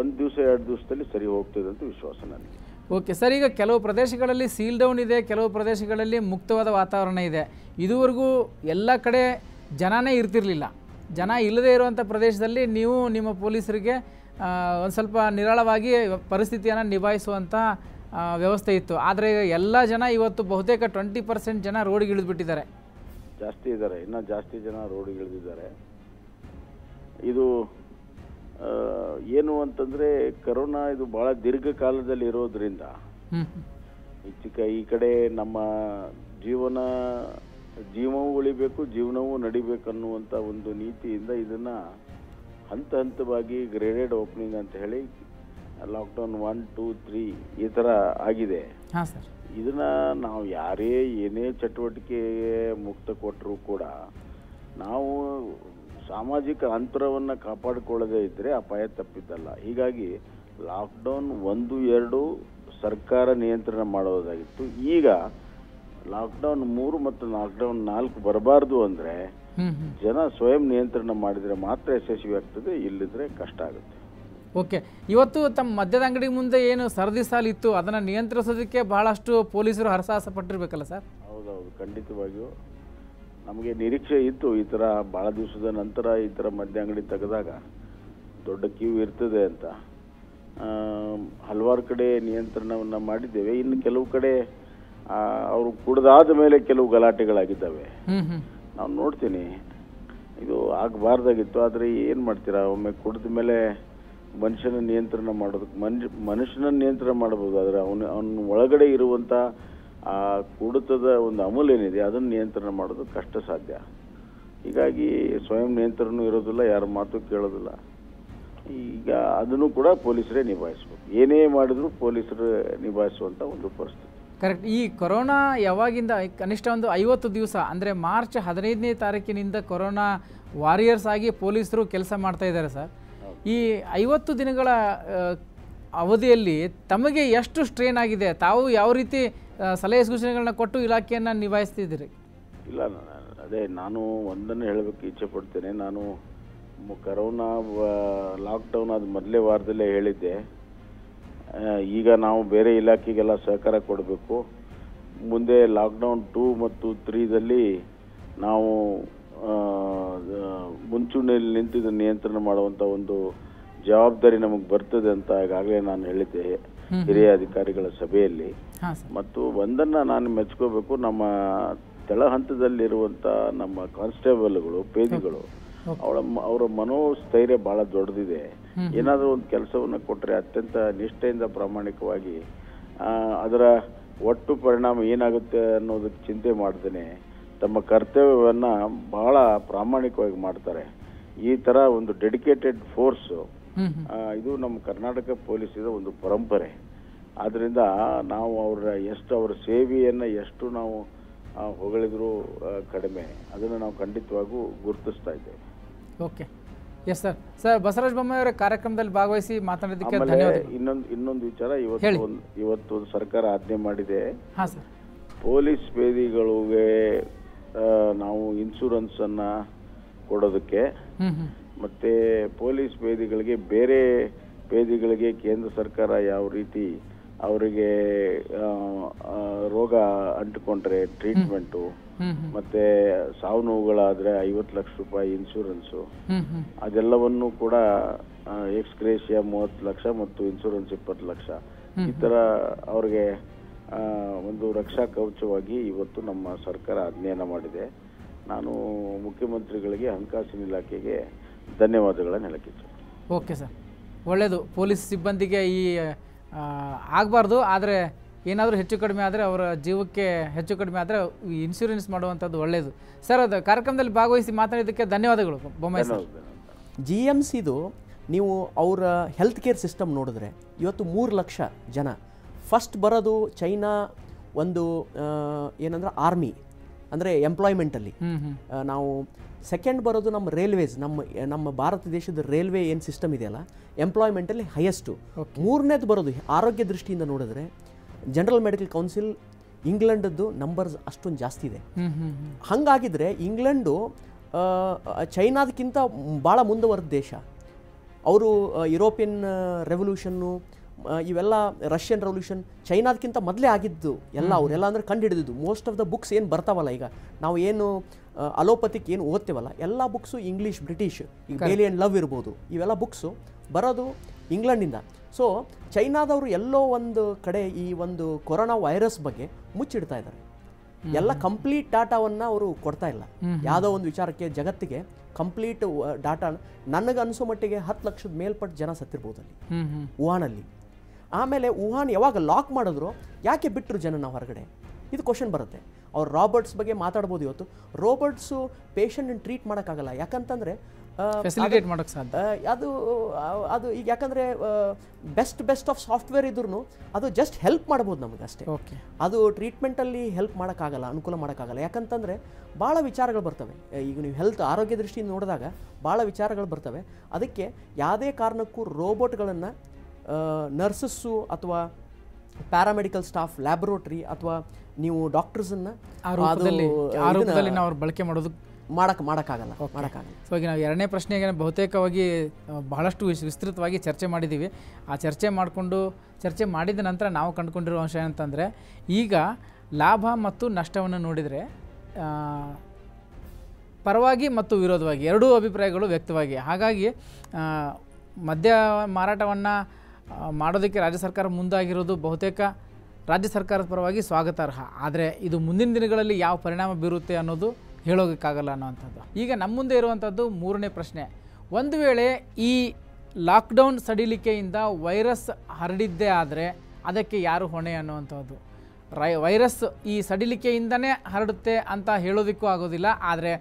S5: ಒಂದು ದಿವಸ ಎರಡು ದಿವಸದಲ್ಲಿ ಸರಿ ಹೋಗ್ತದೆ ಅಂತ ವಿಶ್ವಾಸ ನನಗೆ
S1: ಓಕೆ ಸರ್ ಈಗ ಕೆಲವು ಪ್ರದೇಶಗಳಲ್ಲಿ ಸೀಲ್ ಡೌನ್ ಇದೆ ಕೆಲವು ಪ್ರದೇಶಗಳಲ್ಲಿ ಮುಕ್ತವಾದ ವಾತಾವರಣ ಇದೆ ಇದುವರೆಗೂ ಎಲ್ಲ ಕಡೆ ಜನನೇ ಇರ್ತಿರಲಿಲ್ಲ ಜನ ಇಲ್ಲದೇ ಇರುವಂಥ ಪ್ರದೇಶದಲ್ಲಿ ನೀವು ನಿಮ್ಮ ಪೊಲೀಸರಿಗೆ ಒಂದು ಸ್ವಲ್ಪ ನಿರಾಳವಾಗಿ ಪರಿಸ್ಥಿತಿಯನ್ನು ನಿಭಾಯಿಸುವಂಥ ವ್ಯವಸ್ಥೆ ಇತ್ತು ಆದರೆ ಎಲ್ಲ ಜನ ಇವತ್ತು ಬಹುತೇಕ ಟ್ವೆಂಟಿ ಪರ್ಸೆಂಟ್ ಜನ ರೋಡಿಗೆ ಇಳಿದ್ಬಿಟ್ಟಿದ್ದಾರೆ
S5: ಜಾಸ್ತಿ ಇದ್ದಾರೆ ಇನ್ನೂ ಜಾಸ್ತಿ ಜನ ರೋಡಿಗೆ ಇಳಿದಿದ್ದಾರೆ ಇದು ಏನು ಅಂತಂದರೆ ಕರೋನಾ ಇದು ಭಾಳ ದೀರ್ಘಕಾಲದಲ್ಲಿ ಇರೋದ್ರಿಂದ ಈ ಕಡೆ ನಮ್ಮ ಜೀವನ ಜೀವವೂ ಉಳಿಬೇಕು ಜೀವನವೂ ನಡಿಬೇಕು ಅನ್ನುವಂಥ ಒಂದು ನೀತಿಯಿಂದ ಇದನ್ನು ಹಂತ ಹಂತವಾಗಿ ಗ್ರೇಡೆಡ್ ಓಪನಿಂಗ್ ಅಂತ ಹೇಳಿ ಲಾಕ್ಡೌನ್ ಒನ್ ಟೂ ತ್ರೀ ಈ ಥರ ಆಗಿದೆ ಇದನ್ನು ನಾವು ಯಾರೇ ಏನೇ ಚಟುವಟಿಕೆ ಮುಕ್ತ ಕೊಟ್ಟರೂ ಕೂಡ ನಾವು ಸಾಮಾಜಿಕ ಅಂತರವನ್ನು ಕಾಪಾಡಿಕೊಳ್ಳದೇ ಇದ್ದರೆ ಅಪಾಯ ತಪ್ಪಿದ್ದಲ್ಲ ಹೀಗಾಗಿ ಲಾಕ್ಡೌನ್ ಒಂದು ಎರಡು ಸರ್ಕಾರ ನಿಯಂತ್ರಣ ಮಾಡೋದಾಗಿತ್ತು ಈಗ ಲಾಕ್ಡೌನ್ ಮೂರು ಮತ್ತು ಲಾಕ್ಡೌನ್ ನಾಲ್ಕು ಬರಬಾರ್ದು ಅಂದ್ರೆ ಜನ ಸ್ವಯಂ ನಿಯಂತ್ರಣ ಮಾಡಿದ್ರೆ ಮಾತ್ರ ಯಶಸ್ವಿ ಆಗ್ತದೆ ಇಲ್ಲಿದ್ರೆ ಕಷ್ಟ ಆಗುತ್ತೆ
S1: ಓಕೆ ಇವತ್ತು ತಮ್ಮ ಮದ್ಯದ ಅಂಗಡಿ ಮುಂದೆ ಏನು ಸರದಿ ಸಾಲು ಇತ್ತು ಅದನ್ನು ನಿಯಂತ್ರಿಸೋದಕ್ಕೆ ಬಹಳಷ್ಟು ಪೊಲೀಸರು ಹರಸಾಹಸ ಪಟ್ಟಿರ್ಬೇಕಲ್ಲ ಸರ್
S5: ಹೌದೌದು ಖಂಡಿತವಾಗಿಯೂ ನಮಗೆ ನಿರೀಕ್ಷೆ ಇತ್ತು ಈ ಥರ ಭಾಳ ದಿವಸದ ನಂತರ ಈ ಥರ ಮದ್ಯ ಅಂಗಡಿ ತೆಗೆದಾಗ ದೊಡ್ಡ ಕ್ಯೂ ಇರ್ತದೆ ಅಂತ ಹಲವಾರು ಕಡೆ ನಿಯಂತ್ರಣವನ್ನು ಮಾಡಿದ್ದೇವೆ ಇನ್ನು ಕೆಲವು ಕಡೆ ಅವರು ಕುಡ್ದಾದ ಮೇಲೆ ಕೆಲವು ಗಲಾಟೆಗಳಾಗಿದ್ದಾವೆ ನಾವು ನೋಡ್ತೀನಿ ಇದು ಆಗಬಾರ್ದಾಗಿತ್ತು ಆದರೆ ಏನು ಮಾಡ್ತೀರಾ ಒಮ್ಮೆ ಕುಡಿದ ಮೇಲೆ ಮನುಷ್ಯನ ನಿಯಂತ್ರಣ ಮಾಡೋದಕ್ಕೆ ಮನುಷ್ಯ ಮನುಷ್ಯನ ನಿಯಂತ್ರಣ ಮಾಡಬಹುದು ಆದರೆ ಅವನ ಅವನ ಒಳಗಡೆ ಇರುವಂಥ ಆ ಕುಡಿತದ ಒಂದು ಅಮೂಲ್ ಏನಿದೆ ಅದನ್ನು ನಿಯಂತ್ರಣ ಮಾಡೋದು ಕಷ್ಟ ಸಾಧ್ಯ ಹೀಗಾಗಿ ಸ್ವಯಂ ನಿಯಂತ್ರಣ ಇರೋದಿಲ್ಲ ಯಾರ ಮಾತು ಕೇಳೋದಿಲ್ಲ ಈಗ ಅದನ್ನು ಕೂಡ ಪೊಲೀಸರೇ ನಿಭಾಯಿಸ್ಬೇಕು ಏನೇ ಮಾಡಿದ್ರು ಪೊಲೀಸರು ನಿಭಾಯಿಸುವಂಥ ಒಂದು ಪರಿಸ್ಥಿತಿ
S1: ಕರೆಕ್ಟ್ ಈ ಕೊರೋನಾ ಯಾವಾಗಿಂದ ಕನಿಷ್ಠ ಒಂದು ಐವತ್ತು ದಿವಸ ಅಂದರೆ ಮಾರ್ಚ್ ಹದಿನೈದನೇ ತಾರೀಕಿನಿಂದ ಕೊರೋನಾ ವಾರಿಯರ್ಸ್ ಆಗಿ ಪೊಲೀಸರು ಕೆಲಸ ಮಾಡ್ತಾ ಇದ್ದಾರೆ ಸರ್ ಈ ಐವತ್ತು ದಿನಗಳ ಅವಧಿಯಲ್ಲಿ ತಮಗೆ ಎಷ್ಟು ಸ್ಟ್ರೇನ್ ಆಗಿದೆ ತಾವು ಯಾವ ರೀತಿ ಸಲಹೆ ಸೂಚನೆಗಳನ್ನ ಕೊಟ್ಟು ಇಲಾಖೆಯನ್ನು ನಿಭಾಯಿಸ್ತಿದ್ದೀರಿ
S5: ಇಲ್ಲ ಅದೇ ನಾನು ಒಂದನ್ನು ಹೇಳಬೇಕು ಇಚ್ಛೆ ಪಡ್ತೇನೆ ನಾನು ಕರೋನಾ ಲಾಕ್ಡೌನ್ ಆದ ಮೊದಲೇ ವಾರದಲ್ಲೇ ಹೇಳಿದ್ದೆ ಈಗ ನಾವು ಬೇರೆ ಇಲಾಖೆಗೆಲ್ಲ ಸಹಕಾರ ಕೊಡಬೇಕು ಮುಂದೆ ಲಾಕ್ಡೌನ್ ಟೂ ಮತ್ತು ತ್ರೀದಲ್ಲಿ ನಾವು ಮುಂಚೂಣಿಯಲ್ಲಿ ನಿಂತಿದ್ದ ನಿಯಂತ್ರಣ ಮಾಡುವಂಥ ಒಂದು ಜವಾಬ್ದಾರಿ ನಮಗೆ ಬರ್ತದೆ ಅಂತ ಈಗಾಗಲೇ ನಾನು ಹೇಳಿದ್ದೆ ಹಿರಿಯ ಅಧಿಕಾರಿಗಳ ಸಭೆಯಲ್ಲಿ ಮತ್ತು ಒಂದನ್ನು ನಾನು ಮೆಚ್ಕೋಬೇಕು ನಮ್ಮ ತಳ ಹಂತದಲ್ಲಿರುವಂಥ ನಮ್ಮ ಕಾನ್ಸ್ಟೇಬಲ್ಗಳು ಪೇದಿಗಳು ಅವಳ ಅವರ ಮನೋಸ್ಥೈರ್ಯ ಭಾಳ ದೊಡ್ಡದಿದೆ ಏನಾದರೂ ಒಂದು ಕೆಲಸವನ್ನು ಕೊಟ್ಟರೆ ಅತ್ಯಂತ ನಿಷ್ಠೆಯಿಂದ ಪ್ರಾಮಾಣಿಕವಾಗಿ ಅದರ ಒಟ್ಟು ಪರಿಣಾಮ ಏನಾಗುತ್ತೆ ಅನ್ನೋದಕ್ಕೆ ಚಿಂತೆ ಮಾಡ್ತೇನೆ ತಮ್ಮ ಕರ್ತವ್ಯವನ್ನು ಬಹಳ ಪ್ರಾಮಾಣಿಕವಾಗಿ ಮಾಡ್ತಾರೆ ಈ ಥರ ಒಂದು ಡೆಡಿಕೇಟೆಡ್ ಫೋರ್ಸು ಇದು ನಮ್ಮ ಕರ್ನಾಟಕ ಪೊಲೀಸಿದ ಒಂದು ಪರಂಪರೆ ಆದ್ದರಿಂದ ನಾವು ಅವರ ಎಷ್ಟು ಅವರ ಸೇವೆಯನ್ನು ಎಷ್ಟು ನಾವು ಹೊಗಳಿದ್ರು ಕಡಿಮೆ ಅದನ್ನು ನಾವು ಖಂಡಿತವಾಗೂ ಗುರುತಿಸ್ತಾ ಇದ್ದೇವೆ
S1: okay yes sir sir Basavaraj Bommai ಕಾರ್ಯಕ್ರಮದಲ್ಲಿ ಭಾಗವಹಿಸಿ ಮಾತನಾಡಿದಕ್ಕೆ
S5: ಇನ್ನೊಂದು ಇನ್ನೊಂದು ವಿಚಾರ ಇವತ್ತು ಇವತ್ತು ಸರ್ಕಾರ ಆಜ್ಞೆ ಮಾಡಿದೆ ಪೊಲೀಸ್ ಬೇದಿಗಳಿಗೆ ನಾವು ಇನ್ಶೂರೆನ್ಸ್ ಅನ್ನ ಕೊಡೋದಕ್ಕೆ ಮತ್ತೆ ಪೊಲೀಸ್ ಬೇದಿಗಳಿಗೆ ಬೇರೆ ಬೇದಿಗಳಿಗೆ ಕೇಂದ್ರ ಸರ್ಕಾರ ಯಾವ ರೀತಿ ಅವರಿಗೆ ರೋಗ ಅಂಟಿಕೊಂಡ್ರೆ ಟ್ರೀಟ್ಮೆಂಟು ಮತ್ತೆ ಸಾವು ನೋವುಗಳಾದ್ರೆ ಐವತ್ತು ಲಕ್ಷ ರೂಪಾಯಿ ಇನ್ಶೂರೆನ್ಸು ಅದೆಲ್ಲವನ್ನೂ ಕೂಡ ಎಕ್ಸ್ಕ್ರೇಷಿಯಾ ಮೂವತ್ತು ಲಕ್ಷ ಮತ್ತು ಇನ್ಶೂರೆನ್ಸ್ ಇಪ್ಪತ್ತು ಲಕ್ಷ ಈ ತರ ಅವ್ರಿಗೆ ಒಂದು ರಕ್ಷಾ ಕವಚವಾಗಿ ಇವತ್ತು ನಮ್ಮ ಸರ್ಕಾರ ಅಧ್ಯಯನ ಮಾಡಿದೆ ನಾನು ಮುಖ್ಯಮಂತ್ರಿಗಳಿಗೆ ಹಣಕಾಸಿನ ಇಲಾಖೆಗೆ ಧನ್ಯವಾದಗಳನ್ನು ಹೇಳಕ್ಕಿತ್ತು
S1: ಓಕೆ ಸರ್ ಒಳ್ಳೆಯದು ಪೊಲೀಸ್ ಸಿಬ್ಬಂದಿಗೆ ಈ ಆಗಬಾರ್ದು ಆದರೆ ಏನಾದರೂ ಹೆಚ್ಚು ಕಡಿಮೆ ಆದರೆ ಅವರ ಜೀವಕ್ಕೆ ಹೆಚ್ಚು ಕಡಿಮೆ ಆದರೆ ಇನ್ಶೂರೆನ್ಸ್ ಮಾಡುವಂಥದ್ದು ಒಳ್ಳೆಯದು ಸರ್ ಅದು ಕಾರ್ಯಕ್ರಮದಲ್ಲಿ ಭಾಗವಹಿಸಿ ಮಾತಾಡಿದ್ದಕ್ಕೆ ಧನ್ಯವಾದಗಳು ಬೊಮ್ಮಾಯಿ ಸರ್
S2: ಜಿ ಎಮ್ ಸಿದು ನೀವು ಅವರ ಹೆಲ್ತ್ ಕೇರ್ ಸಿಸ್ಟಮ್ ನೋಡಿದ್ರೆ ಇವತ್ತು ಮೂರು ಲಕ್ಷ ಜನ ಫಸ್ಟ್ ಬರೋದು ಚೈನಾ ಒಂದು ಏನಂದ್ರೆ ಆರ್ಮಿ ಅಂದರೆ ಎಂಪ್ಲಾಯ್ಮೆಂಟಲ್ಲಿ ನಾವು ಸೆಕೆಂಡ್ ಬರೋದು ನಮ್ಮ ರೈಲ್ವೇಸ್ ನಮ್ಮ ನಮ್ಮ ಭಾರತ ದೇಶದ ರೈಲ್ವೆ ಏನು ಸಿಸ್ಟಮ್ ಇದೆಯಲ್ಲ ಎಂಪ್ಲಾಯ್ಮೆಂಟಲ್ಲಿ ಹೈಯೆಸ್ಟು ಮೂರನೇದು ಬರೋದು ಆರೋಗ್ಯ ದೃಷ್ಟಿಯಿಂದ ನೋಡಿದ್ರೆ ಜನರಲ್ ಮೆಡಿಕಲ್ ಕೌನ್ಸಿಲ್ ಇಂಗ್ಲೆಂಡದ್ದು ನಂಬರ್ಸ್ ಅಷ್ಟೊಂದು ಜಾಸ್ತಿ ಇದೆ ಹಾಗಾಗಿದ್ರೆ ಇಂಗ್ಲೆಂಡು ಚೈನಾದಕ್ಕಿಂತ ಭಾಳ ಮುಂದುವರೆದ ದೇಶ ಅವರು ಯುರೋಪಿಯನ್ ರೆವಲ್ಯೂಷನ್ನು ಇವೆಲ್ಲ ರಷ್ಯನ್ ರೆವಲ್ಯೂಷನ್ ಚೈನಾದಕ್ಕಿಂತ ಮೊದಲೇ ಆಗಿದ್ದು ಎಲ್ಲ ಅವರೆಲ್ಲ ಅಂದರೆ ಕಂಡು ಹಿಡಿದಿದ್ದು ಮೋಸ್ಟ್ ಆಫ್ ದ ಬುಕ್ಸ್ ಏನು ಬರ್ತಾವಲ್ಲ ಈಗ ನಾವು ಏನು ಅಲೋಪತಿಕ್ ಏನು ಓದ್ತೇವಲ್ಲ ಎಲ್ಲ ಬುಕ್ಸು ಇಂಗ್ಲೀಷ್ ಬ್ರಿಟಿಷ್ ಈಗ ಬೇಲಿ ಆ್ಯಂಡ್ ಲವ್ ಇರ್ಬೋದು ಇವೆಲ್ಲ ಬುಕ್ಸು ಬರೋದು ಇಂಗ್ಲೆಂಡಿಂದ ಸೊ ಚೈನಾದವರು ಎಲ್ಲೋ ಒಂದು ಕಡೆ ಈ ಒಂದು ಕೊರೋನಾ ವೈರಸ್ ಬಗ್ಗೆ ಮುಚ್ಚಿಡ್ತಾ ಇದ್ದಾರೆ ಎಲ್ಲ ಕಂಪ್ಲೀಟ್ ಡಾಟಾವನ್ನು ಅವರು ಕೊಡ್ತಾ ಇಲ್ಲ ಯಾವುದೋ ಒಂದು ವಿಚಾರಕ್ಕೆ ಜಗತ್ತಿಗೆ ಕಂಪ್ಲೀಟ್ ಡಾಟಾ ನನಗೆ ಅನಿಸೋ ಮಟ್ಟಿಗೆ ಹತ್ತು ಲಕ್ಷದ ಮೇಲ್ಪಟ್ಟು ಜನ ಸತ್ತಿರ್ಬೋದು ಅಲ್ಲಿ ವುಹಾನಲ್ಲಿ ಆಮೇಲೆ ವುಹಾನ್ ಯಾವಾಗ ಲಾಕ್ ಮಾಡಿದ್ರು ಯಾಕೆ ಬಿಟ್ಟರು ನಾವು ಹೊರಗಡೆ ಇದು ಕ್ವಶನ್ ಬರುತ್ತೆ ಅವ್ರು ರಾಬರ್ಟ್ಸ್ ಬಗ್ಗೆ ಮಾತಾಡ್ಬೋದು ಇವತ್ತು ರೋಬರ್ಟ್ಸು ಪೇಷಂಟನ್ನು ಟ್ರೀಟ್ ಮಾಡೋಕ್ಕಾಗಲ್ಲ ಯಾಕಂತಂದರೆ ಫೆಸಿಲಿಟೇಟ್ ಮಾಡೋಕ್ಕೆ ಸಾಧ್ಯ ಅದು ಅದು ಈಗ ಯಾಕಂದರೆ ಬೆಸ್ಟ್ ಬೆಸ್ಟ್ ಆಫ್ ಸಾಫ್ಟ್ವೇರ್ ಇದ್ರೂ ಅದು ಜಸ್ಟ್ ಹೆಲ್ಪ್ ಮಾಡ್ಬೋದು ನಮಗೆ ಅಷ್ಟೇ ಓಕೆ ಅದು ಟ್ರೀಟ್ಮೆಂಟಲ್ಲಿ ಹೆಲ್ಪ್ ಮಾಡೋಕ್ಕಾಗಲ್ಲ ಅನುಕೂಲ ಮಾಡೋಕ್ಕಾಗಲ್ಲ ಯಾಕಂತಂದರೆ ಭಾಳ ವಿಚಾರಗಳು ಬರ್ತವೆ ಈಗ ನೀವು ಹೆಲ್ತ್ ಆರೋಗ್ಯ ದೃಷ್ಟಿಯಿಂದ ನೋಡಿದಾಗ ಭಾಳ ವಿಚಾರಗಳು ಬರ್ತವೆ ಅದಕ್ಕೆ ಯಾವುದೇ ಕಾರಣಕ್ಕೂ ರೋಬೋಟ್ಗಳನ್ನು ನರ್ಸಸ್ಸು ಅಥವಾ ಪ್ಯಾರಾಮೆಡಿಕಲ್ ಸ್ಟಾಫ್ ಲ್ಯಾಬೊರೇಟ್ರಿ ಅಥವಾ ನೀವು ಡಾಕ್ಟರ್ಸನ್ನು ಬಳಕೆ ಮಾಡೋದು ಮಾಡಕ್ ಮಾಡೋಕ್ಕಾಗಲ್ಲ ಮಾಡೋಕ್ಕಾಗಲ್ಲ ಸೊ ಈಗ ನಾವು
S1: ಎರಡನೇ ಪ್ರಶ್ನೆಗೆ ಬಹುತೇಕವಾಗಿ ಬಹಳಷ್ಟು ವಿಸ್ತೃತವಾಗಿ ಚರ್ಚೆ ಮಾಡಿದ್ದೀವಿ ಆ ಚರ್ಚೆ ಮಾಡಿಕೊಂಡು ಚರ್ಚೆ ಮಾಡಿದ ನಂತರ ನಾವು ಕಂಡುಕೊಂಡಿರುವ ಅಂಶ ಏನಂತಂದರೆ ಈಗ ಲಾಭ ಮತ್ತು ನಷ್ಟವನ್ನು ನೋಡಿದರೆ ಪರವಾಗಿ ಮತ್ತು ವಿರೋಧವಾಗಿ ಎರಡೂ ಅಭಿಪ್ರಾಯಗಳು ವ್ಯಕ್ತವಾಗಿ ಹಾಗಾಗಿ ಮದ್ಯ ಮಾರಾಟವನ್ನು ಮಾಡೋದಕ್ಕೆ ರಾಜ್ಯ ಸರ್ಕಾರ ಮುಂದಾಗಿರೋದು ಬಹುತೇಕ ರಾಜ್ಯ ಸರ್ಕಾರದ ಪರವಾಗಿ ಸ್ವಾಗತಾರ್ಹ ಆದರೆ ಇದು ಮುಂದಿನ ದಿನಗಳಲ್ಲಿ ಯಾವ ಪರಿಣಾಮ ಬೀರುತ್ತೆ ಅನ್ನೋದು ಹೇಳೋದಕ್ಕಾಗಲ್ಲ ಅನ್ನೋವಂಥದ್ದು ಈಗ ನಮ್ಮ ಮುಂದೆ ಇರುವಂಥದ್ದು ಮೂರನೇ ಪ್ರಶ್ನೆ ಒಂದು ವೇಳೆ ಈ ಲಾಕ್ಡೌನ್ ಸಡಿಲಿಕೆಯಿಂದ ವೈರಸ್ ಹರಡಿದ್ದೇ ಆದರೆ ಅದಕ್ಕೆ ಯಾರು ಹೊಣೆ ಅನ್ನುವಂಥದ್ದು ರೈ ವೈರಸ್ ಈ ಸಡಿಲಿಕೆಯಿಂದನೇ ಹರಡುತ್ತೆ ಅಂತ ಹೇಳೋದಕ್ಕೂ ಆಗೋದಿಲ್ಲ ಆದರೆ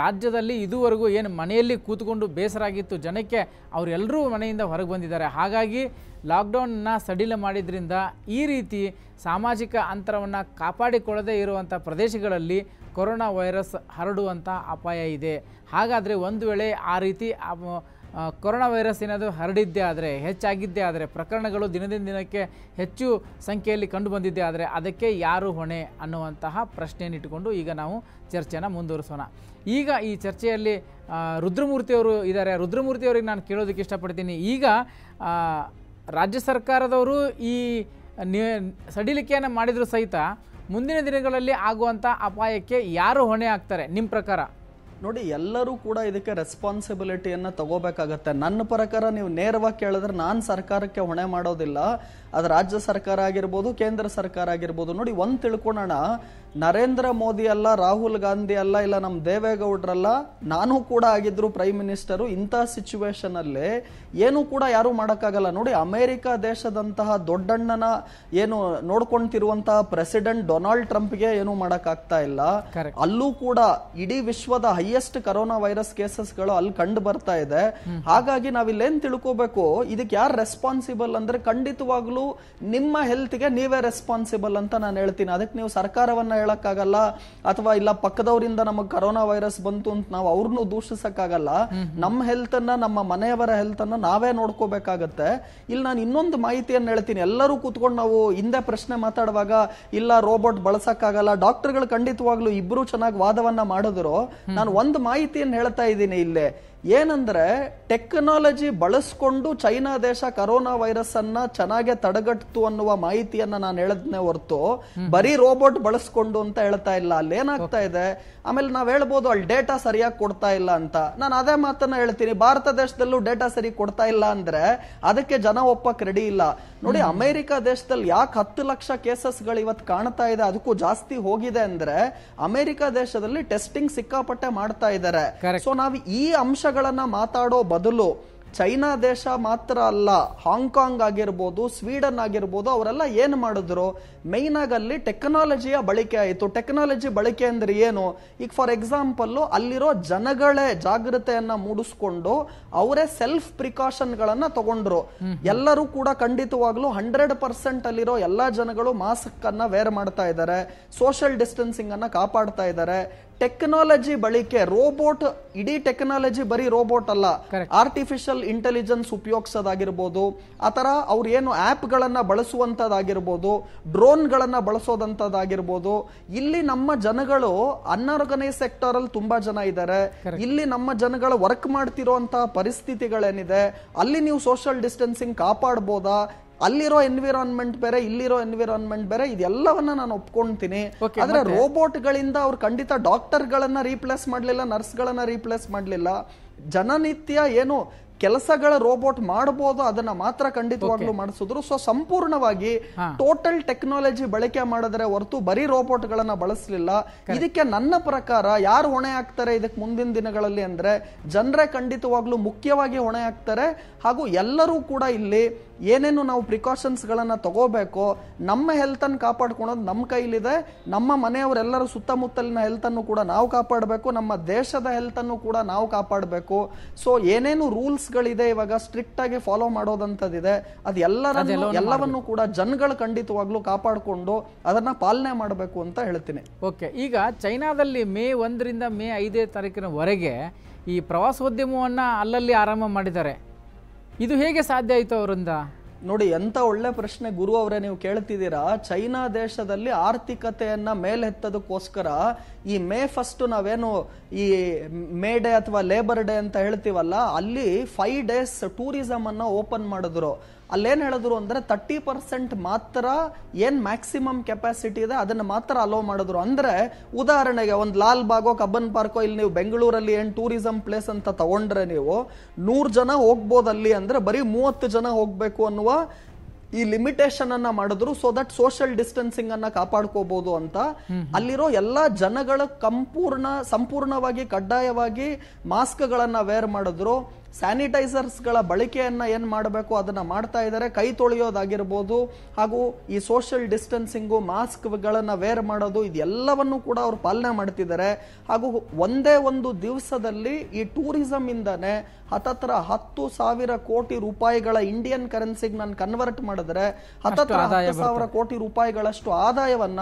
S1: ರಾಜ್ಯದಲ್ಲಿ ಇದುವರೆಗೂ ಏನು ಮನೆಯಲ್ಲಿ ಕೂತ್ಕೊಂಡು ಬೇಸರಾಗಿತ್ತು ಜನಕ್ಕೆ ಅವರೆಲ್ಲರೂ ಮನೆಯಿಂದ ಹೊರಗೆ ಬಂದಿದ್ದಾರೆ ಹಾಗಾಗಿ ಲಾಕ್ಡೌನ್ನ ಸಡಿಲ ಮಾಡಿದ್ರಿಂದ ಈ ರೀತಿ ಸಾಮಾಜಿಕ ಅಂತರವನ್ನು ಕಾಪಾಡಿಕೊಳ್ಳದೇ ಇರುವಂಥ ಪ್ರದೇಶಗಳಲ್ಲಿ ಕೊರೋನಾ ವೈರಸ್ ಹರಡುವಂಥ ಅಪಾಯ ಇದೆ ಹಾಗಾದರೆ ಒಂದು ವೇಳೆ ಆ ರೀತಿ ಕೊರೋನಾ ವೈರಸ್ ಏನಾದರೂ ಹರಡಿದ್ದೇ ಆದರೆ ಹೆಚ್ಚಾಗಿದ್ದೇ ಆದರೆ ಪ್ರಕರಣಗಳು ದಿನದಿಂದ ದಿನಕ್ಕೆ ಹೆಚ್ಚು ಸಂಖ್ಯೆಯಲ್ಲಿ ಕಂಡುಬಂದಿದ್ದೇ ಆದರೆ ಅದಕ್ಕೆ ಯಾರು ಹೊಣೆ ಅನ್ನುವಂತಹ ಇಟ್ಟುಕೊಂಡು ಈಗ ನಾವು ಚರ್ಚೆಯನ್ನು ಮುಂದುವರಿಸೋಣ ಈಗ ಈ ಚರ್ಚೆಯಲ್ಲಿ ರುದ್ರಮೂರ್ತಿಯವರು ಇದ್ದಾರೆ ರುದ್ರಮೂರ್ತಿಯವರಿಗೆ ನಾನು ಕೇಳೋದಕ್ಕೆ ಇಷ್ಟಪಡ್ತೀನಿ ಈಗ ರಾಜ್ಯ ಸರ್ಕಾರದವರು ಈ ಸಡಿಲಿಕೆಯನ್ನು ಮಾಡಿದರೂ ಸಹಿತ ಮುಂದಿನ ದಿನಗಳಲ್ಲಿ ಆಗುವಂಥ ಅಪಾಯಕ್ಕೆ ಯಾರು ಹೊಣೆ ಆಗ್ತಾರೆ ನಿಮ್ಮ ಪ್ರಕಾರ
S3: ನೋಡಿ ಎಲ್ಲರೂ ಕೂಡ ಇದಕ್ಕೆ ರೆಸ್ಪಾನ್ಸಿಬಿಲಿಟಿಯನ್ನು ತಗೋಬೇಕಾಗತ್ತೆ ನನ್ನ ಪ್ರಕಾರ ನೀವು ನೇರವಾಗಿ ಕೇಳಿದ್ರೆ ನಾನು ಸರ್ಕಾರಕ್ಕೆ ಹೊಣೆ ಮಾಡೋದಿಲ್ಲ ಅದು ರಾಜ್ಯ ಸರ್ಕಾರ ಆಗಿರ್ಬೋದು ಕೇಂದ್ರ ಸರ್ಕಾರ ಆಗಿರ್ಬೋದು ನೋಡಿ ಒಂದು ತಿಳ್ಕೊಳ್ಳೋಣ ನರೇಂದ್ರ ಮೋದಿ ಅಲ್ಲ ರಾಹುಲ್ ಗಾಂಧಿ ಅಲ್ಲ ಇಲ್ಲ ನಮ್ಮ ದೇವೇಗೌಡರಲ್ಲ ನಾನು ಕೂಡ ಆಗಿದ್ರು ಪ್ರೈಮ್ ಮಿನಿಸ್ಟರು ಇಂಥ ಸಿಚುವೇಶನಲ್ಲಿ ಏನು ಕೂಡ ಯಾರು ಮಾಡೋಕ್ಕಾಗಲ್ಲ ನೋಡಿ ಅಮೆರಿಕ ದೇಶದಂತಹ ದೊಡ್ಡಣ್ಣನ ಏನು ನೋಡ್ಕೊಂತಿರುವಂತಹ ಪ್ರೆಸಿಡೆಂಟ್ ಡೊನಾಲ್ಡ್ ಟ್ರಂಪ್ಗೆ ಏನು ಮಾಡೋಕ್ಕಾಗ್ತಾ ಇಲ್ಲ ಅಲ್ಲೂ ಕೂಡ ಇಡೀ ವಿಶ್ವದ ಹೈಯೆಸ್ಟ್ ಕರೋನಾ ವೈರಸ್ ಕೇಸಸ್ಗಳು ಅಲ್ಲಿ ಕಂಡು ಬರ್ತಾ ಇದೆ ಹಾಗಾಗಿ ನಾವಿಲ್ಲೇನು ತಿಳ್ಕೋಬೇಕು ಇದಕ್ಕೆ ಯಾರು ರೆಸ್ಪಾನ್ಸಿಬಲ್ ಅಂದ್ರೆ ಖಂಡಿತವಾಗ್ಲೂ ನಿಮ್ಮ ಹೆಲ್ತ್ಗೆ ನೀವೇ ರೆಸ್ಪಾನ್ಸಿಬಲ್ ಅಂತ ನಾನು ಹೇಳ್ತೀನಿ ಅದಕ್ಕೆ ನೀವು ಸರ್ಕಾರವನ್ನ ಹೇಳಕ್ಕಾಗಲ್ಲ ಅಥವಾ ಇಲ್ಲ ಪಕ್ಕದವರಿಂದ ನಮಗ್ ಕರೋನಾ ವೈರಸ್ ಬಂತು ಅಂತ ನಾವು ಅವ್ರನ್ನೂ ದೂಷಿಸಕ್ಕಾಗಲ್ಲ ನಮ್ಮ ಹೆಲ್ತ್ ಅನ್ನ ನಮ್ಮ ಮನೆಯವರ ಹೆಲ್ತ್ ಅನ್ನ ನಾವೇ ನೋಡ್ಕೋಬೇಕಾಗತ್ತೆ ಇಲ್ಲಿ ನಾನು ಇನ್ನೊಂದು ಮಾಹಿತಿಯನ್ನು ಹೇಳ್ತೀನಿ ಎಲ್ಲರೂ ಕೂತ್ಕೊಂಡು ನಾವು ಹಿಂದೆ ಪ್ರಶ್ನೆ ಮಾತಾಡುವಾಗ ಇಲ್ಲ ರೋಬೋಟ್ ಬಳಸಕ್ಕಾಗಲ್ಲ ಡಾಕ್ಟರ್ಗಳು ಖಂಡಿತವಾಗ್ಲೂ ಇಬ್ರು ಚೆನ್ನಾಗಿ ವಾದವನ್ನ ಮಾಡಿದ್ರು ನಾನು ಒಂದು ಮಾಹಿತಿಯನ್ನು ಹೇಳ್ತಾ ಇದ್ದೀನಿ ಇಲ್ಲೇ ಏನಂದ್ರೆ ಟೆಕ್ನಾಲಜಿ ಬಳಸ್ಕೊಂಡು ಚೈನಾ ದೇಶ ಕರೋನಾ ವೈರಸ್ ಅನ್ನ ಚೆನ್ನಾಗೆ ತಡೆಗಟ್ಟಿತು ಅನ್ನುವ ಮಾಹಿತಿಯನ್ನ ನಾನು ಹೇಳದ್ನೆ ಹೊರತು ಬರೀ ರೋಬೋಟ್ ಬಳಸ್ಕೊಂಡು ಅಂತ ಹೇಳ್ತಾ ಇಲ್ಲ ಅಲ್ಲಿ ಏನಾಗ್ತಾ ಇದೆ ಆಮೇಲೆ ನಾವ್ ಹೇಳ್ಬೋದು ಅಲ್ಲಿ ಡೇಟಾ ಸರಿಯಾಗಿ ಕೊಡ್ತಾ ಇಲ್ಲ ಅಂತ ನಾನು ಅದೇ ಮಾತನ್ನ ಹೇಳ್ತೀನಿ ಭಾರತ ದೇಶದಲ್ಲೂ ಡೇಟಾ ಸರಿ ಕೊಡ್ತಾ ಇಲ್ಲ ಅಂದ್ರೆ ಅದಕ್ಕೆ ಜನ ಒಪ್ಪಕ್ ರೆಡಿ ಇಲ್ಲ ನೋಡಿ ಅಮೆರಿಕ ದೇಶದಲ್ಲಿ ಯಾಕೆ ಹತ್ತು ಲಕ್ಷ ಕೇಸಸ್ ಗಳು ಇವತ್ತು ಕಾಣ್ತಾ ಇದೆ ಅದಕ್ಕೂ ಜಾಸ್ತಿ ಹೋಗಿದೆ ಅಂದ್ರೆ ಅಮೆರಿಕ ದೇಶದಲ್ಲಿ ಟೆಸ್ಟಿಂಗ್ ಸಿಕ್ಕಾಪಟ್ಟೆ ಮಾಡ್ತಾ ಇದ್ದಾರೆ ಸೊ ನಾವು ಈ ಅಂಶ ದೇಶಗಳನ್ನು ಮಾತಾಡೋ ಬದಲು ಚೈನಾ ದೇಶ ಮಾತ್ರ ಅಲ್ಲ ಹಾಂಗ್ಕಾಂಗ್ ಆಗಿರ್ಬೋದು ಸ್ವೀಡನ್ ಆಗಿರ್ಬೋದು ಅವರೆಲ್ಲ ಏನು ಮಾಡಿದ್ರು ಮೈನ್ ಆಗಿ ಅಲ್ಲಿ ಟೆಕ್ನಾಲಜಿಯ ಬಳಕೆ ಆಯಿತು ಟೆಕ್ನಾಲಜಿ ಬಳಕೆ ಅಂದ್ರೆ ಏನು ಈಗ ಫಾರ್ ಎಕ್ಸಾಂಪಲ್ಲು ಅಲ್ಲಿರೋ ಜನಗಳೇ ಜಾಗೃತೆಯನ್ನ ಮೂಡಿಸ್ಕೊಂಡು ಅವರೇ ಸೆಲ್ಫ್ ಪ್ರಿಕಾಷನ್ಗಳನ್ನ ತಗೊಂಡ್ರು ಎಲ್ಲರೂ ಕೂಡ ಖಂಡಿತವಾಗ್ಲೂ ಹಂಡ್ರೆಡ್ ಪರ್ಸೆಂಟ್ ಅಲ್ಲಿರೋ ಎಲ್ಲಾ ಜನಗಳು ಮಾಸ್ಕ್ ಅನ್ನ ವೇರ್ ಮಾಡ್ತಾ ಇದ್ದಾರೆ ಸೋಷಿಯಲ್ ಡಿಸ್ಟೆನ್ಸಿಂಗ್ ಅನ್ನ ಕಾಪಾಡ್ತಾ ಇದ್ದಾರೆ ಟೆಕ್ನಾಲಜಿ ಬಳಿಕೆ ರೋಬೋಟ್ ಇಡೀ ಟೆಕ್ನಾಲಜಿ ಬರೀ ರೋಬೋಟ್ ಅಲ್ಲ ಆರ್ಟಿಫಿಷಿಯಲ್ ಇಂಟೆಲಿಜೆನ್ಸ್ ಉಪಯೋಗಿಸೋದಾಗಿರ್ಬೋದು ಆತರ ತರ ಅವ್ರು ಏನು ಆಪ್ ಗಳನ್ನ ಬಳಸುವಂತದಾಗಿರ್ಬೋದು ಡ್ರೋನ್ಗಳನ್ನು ಬಳಸೋದಂಥದ್ದಾಗಿರ್ಬೋದು ಇಲ್ಲಿ ನಮ್ಮ ಜನಗಳು ಅನ್ಆರ್ಗನೈಸ್ ಸೆಕ್ಟರ್ ತುಂಬಾ ಜನ ಇದ್ದಾರೆ ಇಲ್ಲಿ ನಮ್ಮ ಜನಗಳು ವರ್ಕ್ ಅಂತಹ ಪರಿಸ್ಥಿತಿಗಳೇನಿದೆ ಅಲ್ಲಿ ನೀವು ಸೋಷಿಯಲ್ ಡಿಸ್ಟೆನ್ಸಿಂಗ್ ಕಾಪಾಡ್ಬೋದಾ ಅಲ್ಲಿರೋ ಎನ್ವಿರಾನ್ಮೆಂಟ್ ಬೇರೆ ಇಲ್ಲಿರೋ ಎನ್ವಿರಾನ್ಮೆಂಟ್ ಬೇರೆ ಇದೆಲ್ಲವನ್ನ ನಾನು ಒಪ್ಕೊಂತೀನಿ ಆದ್ರೆ ರೋಬೋಟ್ ಗಳಿಂದ ಅವ್ರು ಖಂಡಿತ ಡಾಕ್ಟರ್ ಗಳನ್ನ ರೀಪ್ಲೇಸ್ ಮಾಡ್ಲಿಲ್ಲ ನರ್ಸ್ ಗಳನ್ನ ರೀಪ್ಲೇಸ್ ಮಾಡ್ಲಿಲ್ಲ ಜನನಿತ್ಯ ಏನು ಕೆಲಸಗಳ ರೋಬೋಟ್ ಮಾಡಬಹುದು ಅದನ್ನ ಮಾತ್ರ ಖಂಡಿತವಾಗ್ಲೂ ಮಾಡಿಸಿದ್ರು ಸೊ ಸಂಪೂರ್ಣವಾಗಿ ಟೋಟಲ್ ಟೆಕ್ನಾಲಜಿ ಬಳಕೆ ಮಾಡಿದ್ರೆ ಹೊರತು ಬರೀ ರೋಬೋಟ್ ಗಳನ್ನ ಬಳಸಲಿಲ್ಲ ಇದಕ್ಕೆ ನನ್ನ ಪ್ರಕಾರ ಯಾರು ಹೊಣೆ ಆಗ್ತಾರೆ ಇದಕ್ಕೆ ಮುಂದಿನ ದಿನಗಳಲ್ಲಿ ಅಂದ್ರೆ ಜನರೇ ಖಂಡಿತವಾಗ್ಲೂ ಮುಖ್ಯವಾಗಿ ಹೊಣೆ ಆಗ್ತಾರೆ ಹಾಗೂ ಎಲ್ಲರೂ ಕೂಡ ಇಲ್ಲಿ ಏನೇನು ನಾವು ಪ್ರಿಕಾಷನ್ಸ್ಗಳನ್ನು ತಗೋಬೇಕು ನಮ್ಮ ಹೆಲ್ತನ್ನು ಕಾಪಾಡ್ಕೊಳೋದು ನಮ್ಮ ಕೈಲಿದೆ ನಮ್ಮ ಮನೆಯವರೆಲ್ಲರ ಸುತ್ತಮುತ್ತಲಿನ ಹೆಲ್ತನ್ನು ಕೂಡ ನಾವು ಕಾಪಾಡಬೇಕು ನಮ್ಮ ದೇಶದ ಹೆಲ್ತನ್ನು ಕೂಡ ನಾವು ಕಾಪಾಡಬೇಕು ಸೊ ಏನೇನು ರೂಲ್ಸ್ಗಳಿದೆ ಇವಾಗ ಸ್ಟ್ರಿಕ್ಟ್ ಆಗಿ ಫಾಲೋ ಮಾಡೋದಂಥದ್ದಿದೆ ಅದೆಲ್ಲರನ್ನು ಎಲ್ಲವನ್ನು ಕೂಡ ಜನಗಳು ಖಂಡಿತವಾಗ್ಲೂ ಕಾಪಾಡಿಕೊಂಡು ಅದನ್ನ ಪಾಲನೆ ಮಾಡಬೇಕು ಅಂತ ಹೇಳ್ತೀನಿ
S1: ಓಕೆ ಈಗ ಚೈನಾದಲ್ಲಿ ಮೇ ಒಂದರಿಂದ ಮೇ ಐದೇ ತಾರೀಕಿನವರೆಗೆ ಈ ಪ್ರವಾಸೋದ್ಯಮವನ್ನು
S3: ಅಲ್ಲಲ್ಲಿ ಆರಂಭ ಮಾಡಿದ್ದಾರೆ ಇದು ಹೇಗೆ ಸಾಧ್ಯ ಆಯಿತು ಅವರಿಂದ ನೋಡಿ ಎಂಥ ಒಳ್ಳೆ ಪ್ರಶ್ನೆ ಗುರು ಅವರೇ ನೀವು ಕೇಳ್ತಿದ್ದೀರಾ ಚೈನಾ ದೇಶದಲ್ಲಿ ಆರ್ಥಿಕತೆಯನ್ನು ಮೇಲೆತ್ತದಕ್ಕೋಸ್ಕರ ಈ ಮೇ ಫಸ್ಟ್ ನಾವೇನು ಈ ಮೇ ಡೇ ಅಥವಾ ಲೇಬರ್ ಡೇ ಅಂತ ಹೇಳ್ತೀವಲ್ಲ ಅಲ್ಲಿ ಫೈವ್ ಡೇಸ್ ಟೂರಿಸಂ ಅನ್ನ ಓಪನ್ ಮಾಡಿದ್ರು ಅಲ್ಲೇನು ಹೇಳಿದ್ರು ಅಂದರೆ ತರ್ಟಿ ಪರ್ಸೆಂಟ್ ಮಾತ್ರ ಏನು ಮ್ಯಾಕ್ಸಿಮಮ್ ಕೆಪಾಸಿಟಿ ಇದೆ ಅದನ್ನು ಮಾತ್ರ ಅಲೋ ಮಾಡಿದ್ರು ಅಂದರೆ ಉದಾಹರಣೆಗೆ ಒಂದು ಲಾಲ್ ಬಾಗೋ ಕಬ್ಬನ್ ಪಾರ್ಕೋ ಇಲ್ಲಿ ನೀವು ಬೆಂಗಳೂರಲ್ಲಿ ಏನು ಟೂರಿಸಂ ಪ್ಲೇಸ್ ಅಂತ ತಗೊಂಡ್ರೆ ನೀವು ನೂರು ಜನ ಹೋಗ್ಬೋದು ಅಲ್ಲಿ ಅಂದರೆ ಬರೀ ಮೂವತ್ತು ಜನ ಹೋಗಬೇಕು ಅನ್ನುವ ಈ ಲಿಮಿಟೇಷನ್ ಅನ್ನ ಮಾಡಿದ್ರು ಸೊ ದಟ್ ಸೋಷಿಯಲ್ ಡಿಸ್ಟೆನ್ಸಿಂಗ್ ಅನ್ನ ಕಾಪಾಡ್ಕೋಬಹುದು ಅಂತ ಅಲ್ಲಿರೋ ಎಲ್ಲಾ ಜನಗಳ ಸಂಪೂರ್ಣ ಸಂಪೂರ್ಣವಾಗಿ ಕಡ್ಡಾಯವಾಗಿ ಮಾಸ್ಕ್ ಗಳನ್ನ ವೇರ್ ಮಾಡಿದ್ರು ಸ್ಯಾನಿಟೈಸರ್ಸ್ಗಳ ಬಳಕೆಯನ್ನು ಏನು ಮಾಡಬೇಕು ಅದನ್ನು ಮಾಡ್ತಾ ಇದ್ದಾರೆ ಕೈ ತೊಳೆಯೋದಾಗಿರ್ಬೋದು ಹಾಗೂ ಈ ಸೋಷಿಯಲ್ ಡಿಸ್ಟೆನ್ಸಿಂಗು ಮಾಸ್ಕ್ಗಳನ್ನು ವೇರ್ ಮಾಡೋದು ಇದೆಲ್ಲವನ್ನು ಕೂಡ ಅವರು ಪಾಲನೆ ಮಾಡ್ತಿದ್ದಾರೆ ಹಾಗೂ ಒಂದೇ ಒಂದು ದಿವಸದಲ್ಲಿ ಈ ಟೂರಿಸಂ ಇಂದಾನೆ ಹತ್ತತ್ರ ಹತ್ತು ಸಾವಿರ ಕೋಟಿ ರೂಪಾಯಿಗಳ ಇಂಡಿಯನ್ ಕರೆನ್ಸಿಗೆ ನಾನು ಕನ್ವರ್ಟ್ ಮಾಡಿದ್ರೆ ಹತ್ತತ್ರ ಹತ್ತು ಸಾವಿರ ಕೋಟಿ ರೂಪಾಯಿಗಳಷ್ಟು ಆದಾಯವನ್ನ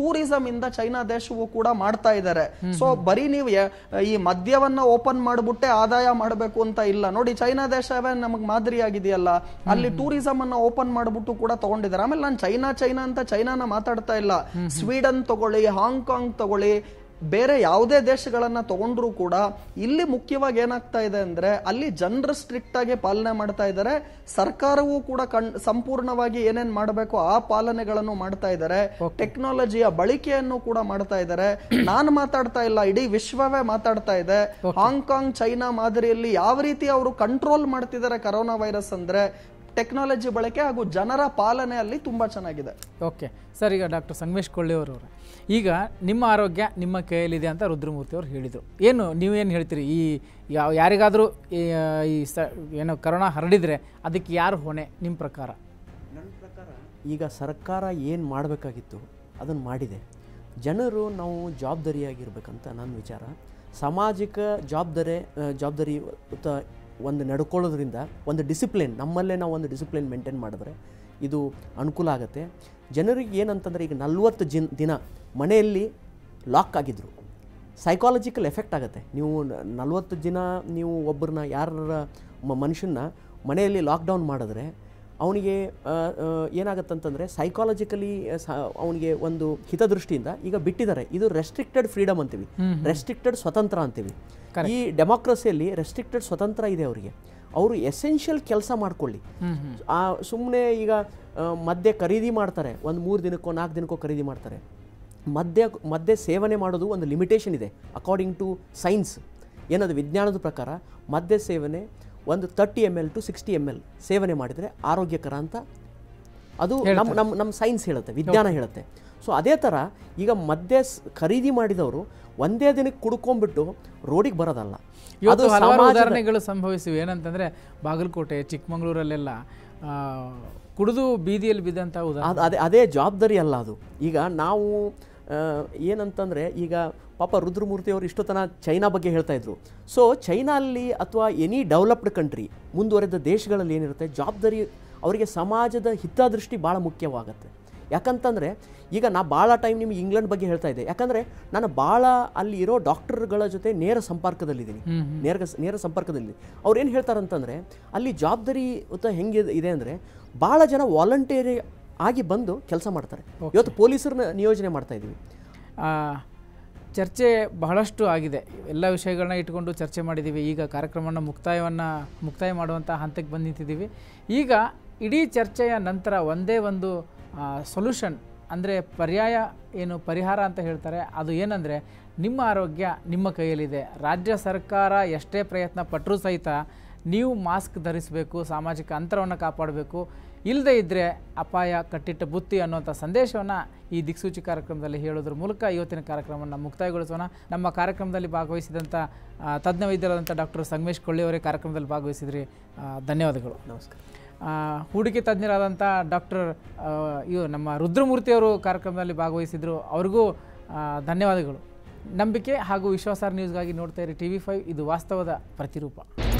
S3: ಟೂರಿಸಂ ಇಂದ ಚೈನಾ ದೇಶವು ಕೂಡ ಮಾಡ್ತಾ ಇದ್ದಾರೆ ಸೊ ಬರೀ ನೀವು ಈ ಮದ್ಯವನ್ನ ಓಪನ್ ಮಾಡ್ಬಿಟ್ಟೆ ಆದಾಯ ಮಾಡಬೇಕು ಅಂತ ಇಲ್ಲ ನೋಡಿ ಚೈನಾ ದೇಶವೇ ನಮಗ್ ಮಾದರಿ ಆಗಿದೆಯಲ್ಲ ಅಲ್ಲಿ ಟೂರಿಸಂ ಅನ್ನ ಓಪನ್ ಮಾಡ್ಬಿಟ್ಟು ಕೂಡ ತಗೊಂಡಿದ್ದಾರೆ ಆಮೇಲೆ ನಾನು ಚೈನಾ ಚೈನಾ ಅಂತ ಚೈನಾನ ಮಾತಾಡ್ತಾ ಇಲ್ಲ ಸ್ವೀಡನ್ ತಗೊಳ್ಳಿ ಹಾಂಗ್ಕಾಂಗ್ ತಗೊಳ್ಳಿ ಬೇರೆ ಯಾವುದೇ ದೇಶಗಳನ್ನು ತಗೊಂಡ್ರೂ ಕೂಡ ಇಲ್ಲಿ ಮುಖ್ಯವಾಗಿ ಏನಾಗ್ತಾ ಇದೆ ಅಂದರೆ ಅಲ್ಲಿ ಜನರು ಸ್ಟ್ರಿಕ್ಟ್ ಆಗಿ ಪಾಲನೆ ಮಾಡ್ತಾ ಇದ್ದಾರೆ ಸರ್ಕಾರವೂ ಕೂಡ ಕಣ್ ಸಂಪೂರ್ಣವಾಗಿ ಏನೇನು ಮಾಡಬೇಕು ಆ ಪಾಲನೆಗಳನ್ನು ಮಾಡ್ತಾ ಇದ್ದಾರೆ ಟೆಕ್ನಾಲಜಿಯ ಬಳಕೆಯನ್ನು ಕೂಡ ಮಾಡ್ತಾ ಇದ್ದಾರೆ ನಾನು ಮಾತಾಡ್ತಾ ಇಲ್ಲ ಇಡೀ ವಿಶ್ವವೇ ಮಾತಾಡ್ತಾ ಇದೆ ಹಾಂಗ್ಕಾಂಗ್ ಚೈನಾ ಮಾದರಿಯಲ್ಲಿ ಯಾವ ರೀತಿ ಅವರು ಕಂಟ್ರೋಲ್ ಮಾಡ್ತಿದ್ದಾರೆ ಕರೋನಾ ವೈರಸ್ ಅಂದ್ರೆ ಟೆಕ್ನಾಲಜಿ ಬಳಕೆ ಹಾಗೂ ಜನರ ಪಾಲನೆ ಅಲ್ಲಿ ತುಂಬ ಚೆನ್ನಾಗಿದೆ
S1: ಓಕೆ ಸರ್ ಈಗ ಡಾಕ್ಟರ್ ಸಂಗಮೇಶ್ ಕೊಳ್ಳಿಯವರವರು ಈಗ ನಿಮ್ಮ ಆರೋಗ್ಯ ನಿಮ್ಮ ಕೈಯಲ್ಲಿದೆ ಅಂತ ರುದ್ರಮೂರ್ತಿ ಅವರು ಹೇಳಿದರು ಏನು ನೀವೇನು ಹೇಳ್ತೀರಿ ಈ ಯಾವ ಯಾರಿಗಾದರೂ ಈ ಸ ಏನೋ ಕರೋನಾ ಹರಡಿದರೆ ಅದಕ್ಕೆ ಯಾರು ಹೊಣೆ ನಿಮ್ಮ ಪ್ರಕಾರ
S6: ನನ್ನ ಪ್ರಕಾರ
S2: ಈಗ ಸರ್ಕಾರ ಏನು ಮಾಡಬೇಕಾಗಿತ್ತು ಅದನ್ನು ಮಾಡಿದೆ ಜನರು ನಾವು ಜವಾಬ್ದಾರಿಯಾಗಿರ್ಬೇಕಂತ ನನ್ನ ವಿಚಾರ ಸಾಮಾಜಿಕ ಜವಾಬ್ದಾರಿ ಜವಾಬ್ದಾರಿಯುತ ಒಂದು ನಡ್ಕೊಳ್ಳೋದ್ರಿಂದ ಒಂದು ಡಿಸಿಪ್ಲಿನ್ ನಮ್ಮಲ್ಲೇ ನಾವು ಒಂದು ಡಿಸಿಪ್ಲಿನ್ ಮೇಂಟೈನ್ ಮಾಡಿದ್ರೆ ಇದು ಅನುಕೂಲ ಆಗುತ್ತೆ ಜನರಿಗೆ ಏನಂತಂದರೆ ಈಗ ನಲ್ವತ್ತು ಜಿನ್ ದಿನ ಮನೆಯಲ್ಲಿ ಲಾಕ್ ಆಗಿದ್ದರು ಸೈಕಾಲಜಿಕಲ್ ಎಫೆಕ್ಟ್ ಆಗುತ್ತೆ ನೀವು ನಲ್ವತ್ತು ದಿನ ನೀವು ಒಬ್ಬರನ್ನ ಯಾರ ಮನುಷ್ಯನ ಮನೆಯಲ್ಲಿ ಲಾಕ್ಡೌನ್ ಮಾಡಿದ್ರೆ ಅವನಿಗೆ ಏನಾಗತ್ತಂತಂದರೆ ಸೈಕಾಲಜಿಕಲಿ ಅವನಿಗೆ ಒಂದು ಹಿತದೃಷ್ಟಿಯಿಂದ ಈಗ ಬಿಟ್ಟಿದ್ದಾರೆ ಇದು ರೆಸ್ಟ್ರಿಕ್ಟೆಡ್ ಫ್ರೀಡಮ್ ಅಂತೀವಿ ರೆಸ್ಟ್ರಿಕ್ಟೆಡ್ ಸ್ವತಂತ್ರ ಅಂತೀವಿ ಈ ಡೆಮಾಕ್ರಸಿಯಲ್ಲಿ ರೆಸ್ಟ್ರಿಕ್ಟೆಡ್ ಸ್ವತಂತ್ರ ಇದೆ ಅವರಿಗೆ ಅವರು ಎಸೆನ್ಷಿಯಲ್ ಕೆಲಸ ಮಾಡ್ಕೊಳ್ಳಿ ಆ ಸುಮ್ಮನೆ ಈಗ ಮದ್ಯ ಖರೀದಿ ಮಾಡ್ತಾರೆ ಒಂದು ಮೂರು ದಿನಕ್ಕೋ ನಾಲ್ಕು ದಿನಕ್ಕೋ ಖರೀದಿ ಮಾಡ್ತಾರೆ ಮದ್ಯ ಮದ್ಯ ಸೇವನೆ ಮಾಡೋದು ಒಂದು ಲಿಮಿಟೇಷನ್ ಇದೆ ಅಕಾರ್ಡಿಂಗ್ ಟು ಸೈನ್ಸ್ ಏನದು ವಿಜ್ಞಾನದ ಪ್ರಕಾರ ಮದ್ಯ ಸೇವನೆ ಒಂದು thirty M L to sixty M L ಸೇವನೆ ಮಾಡಿದರೆ ಆರೋಗ್ಯಕರ ಅಂತ ಅದು ನಮ್ಮ ನಮ್ಮ ನಮ್ಮ ಸೈನ್ಸ್ ಹೇಳುತ್ತೆ ವಿಜ್ಞಾನ ಹೇಳುತ್ತೆ ಸೊ ಅದೇ ಥರ ಈಗ ಮದ್ಯ ಖರೀದಿ ಮಾಡಿದವರು ಒಂದೇ ದಿನಕ್ಕೆ ಕುಡ್ಕೊಂಡ್ಬಿಟ್ಟು ರೋಡಿಗೆ ಬರೋದಲ್ಲ ಅದು ಹಲವಾರು ಉದಾಹರಣೆಗಳು
S1: ಸಂಭವಿಸಿವೆ ಏನಂತಂದರೆ ಬಾಗಲಕೋಟೆ ಚಿಕ್ಕಮಗಳೂರಲ್ಲೆಲ್ಲ ಕುಡಿದು ಬೀದಿಯಲ್ಲಿ ಬಿದ್ದಂಥ ಉದಾಹರಣೆ ಅದೇ
S2: ಅದೇ ಜವಾಬ್ದಾರಿ ಅಲ್ಲ ಅದು ಈಗ ನಾವು ಏನಂತಂದರೆ ಈಗ ಪಾಪ ರುದ್ರಮೂರ್ತಿ ಅವರು ಇಷ್ಟೋತನ ಚೈನಾ ಬಗ್ಗೆ ಹೇಳ್ತಾ ಇದ್ರು ಸೊ ಚೈನಲ್ಲಿ ಅಥವಾ ಎನಿ ಡೆವಲಪ್ಡ್ ಕಂಟ್ರಿ ಮುಂದುವರೆದ ದೇಶಗಳಲ್ಲಿ ಏನಿರುತ್ತೆ ಜವಾಬ್ದಾರಿ ಅವರಿಗೆ ಸಮಾಜದ ಹಿತದೃಷ್ಟಿ ಭಾಳ ಮುಖ್ಯವಾಗುತ್ತೆ ಯಾಕಂತಂದರೆ ಈಗ ನಾ ಭಾಳ ಟೈಮ್ ನಿಮಗೆ ಇಂಗ್ಲೆಂಡ್ ಬಗ್ಗೆ ಹೇಳ್ತಾ ಇದ್ದೆ ಯಾಕಂದರೆ ನಾನು ಭಾಳ ಅಲ್ಲಿ ಇರೋ ಡಾಕ್ಟರ್ಗಳ ಜೊತೆ ನೇರ ಸಂಪರ್ಕದಲ್ಲಿದ್ದೀನಿ ನೇರ ನೇರ ಸಂಪರ್ಕದಲ್ಲಿ ಅವ್ರು ಏನು ಹೇಳ್ತಾರಂತಂದರೆ ಅಲ್ಲಿ ಜವಾಬ್ದಾರಿ ಹೆಂಗೆ ಇದೆ ಅಂದರೆ ಭಾಳ ಜನ ವಾಲಂಟೇರಿ ಆಗಿ ಬಂದು ಕೆಲಸ ಮಾಡ್ತಾರೆ ಇವತ್ತು ಪೊಲೀಸರನ್ನ ನಿಯೋಜನೆ ಮಾಡ್ತಾ ಇದ್ದೀವಿ
S1: ಚರ್ಚೆ ಬಹಳಷ್ಟು ಆಗಿದೆ ಎಲ್ಲ ವಿಷಯಗಳನ್ನ ಇಟ್ಕೊಂಡು ಚರ್ಚೆ ಮಾಡಿದ್ದೀವಿ ಈಗ ಕಾರ್ಯಕ್ರಮವನ್ನು ಮುಕ್ತಾಯವನ್ನು ಮುಕ್ತಾಯ ಮಾಡುವಂಥ ಹಂತಕ್ಕೆ ಬಂದು ನಿಂತಿದ್ದೀವಿ ಈಗ ಇಡೀ ಚರ್ಚೆಯ ನಂತರ ಒಂದೇ ಒಂದು ಸೊಲ್ಯೂಷನ್ ಅಂದರೆ ಪರ್ಯಾಯ ಏನು ಪರಿಹಾರ ಅಂತ ಹೇಳ್ತಾರೆ ಅದು ಏನಂದರೆ ನಿಮ್ಮ ಆರೋಗ್ಯ ನಿಮ್ಮ ಕೈಯಲ್ಲಿದೆ ರಾಜ್ಯ ಸರ್ಕಾರ ಎಷ್ಟೇ ಪ್ರಯತ್ನ ಪಟ್ಟರೂ ಸಹಿತ ನೀವು ಮಾಸ್ಕ್ ಧರಿಸಬೇಕು ಸಾಮಾಜಿಕ ಅಂತರವನ್ನು ಕಾಪಾಡಬೇಕು ಇಲ್ಲದೇ ಇದ್ದರೆ ಅಪಾಯ ಕಟ್ಟಿಟ್ಟ ಬುತ್ತಿ ಅನ್ನುವಂಥ ಸಂದೇಶವನ್ನು ಈ ದಿಕ್ಸೂಚಿ ಕಾರ್ಯಕ್ರಮದಲ್ಲಿ ಹೇಳೋದ್ರ ಮೂಲಕ ಇವತ್ತಿನ ಕಾರ್ಯಕ್ರಮವನ್ನು ಮುಕ್ತಾಯಗೊಳಿಸೋಣ ನಮ್ಮ ಕಾರ್ಯಕ್ರಮದಲ್ಲಿ ಭಾಗವಹಿಸಿದಂಥ ತಜ್ಞ ವೈದ್ಯರಾದಂಥ ಡಾಕ್ಟರ್ ಸಂಗಮೇಶ್ ಕೊಳ್ಳಿಯವರೇ ಕಾರ್ಯಕ್ರಮದಲ್ಲಿ ಭಾಗವಹಿಸಿದ್ರಿ ಧನ್ಯವಾದಗಳು ನಮಸ್ಕಾರ ಹೂಡಿಕೆ ತಜ್ಞರಾದಂಥ ಡಾಕ್ಟರ್ ಇವು ನಮ್ಮ ರುದ್ರಮೂರ್ತಿಯವರು ಕಾರ್ಯಕ್ರಮದಲ್ಲಿ ಭಾಗವಹಿಸಿದ್ರು ಅವ್ರಿಗೂ ಧನ್ಯವಾದಗಳು ನಂಬಿಕೆ ಹಾಗೂ ವಿಶ್ವಾಸಾರ್ಹ ನ್ಯೂಸ್ಗಾಗಿ ನೋಡ್ತಾ ಇರಿ ಟಿ ವಿ ಫೈವ್ ಇದು ವಾಸ್ತವದ ಪ್ರತಿರೂಪ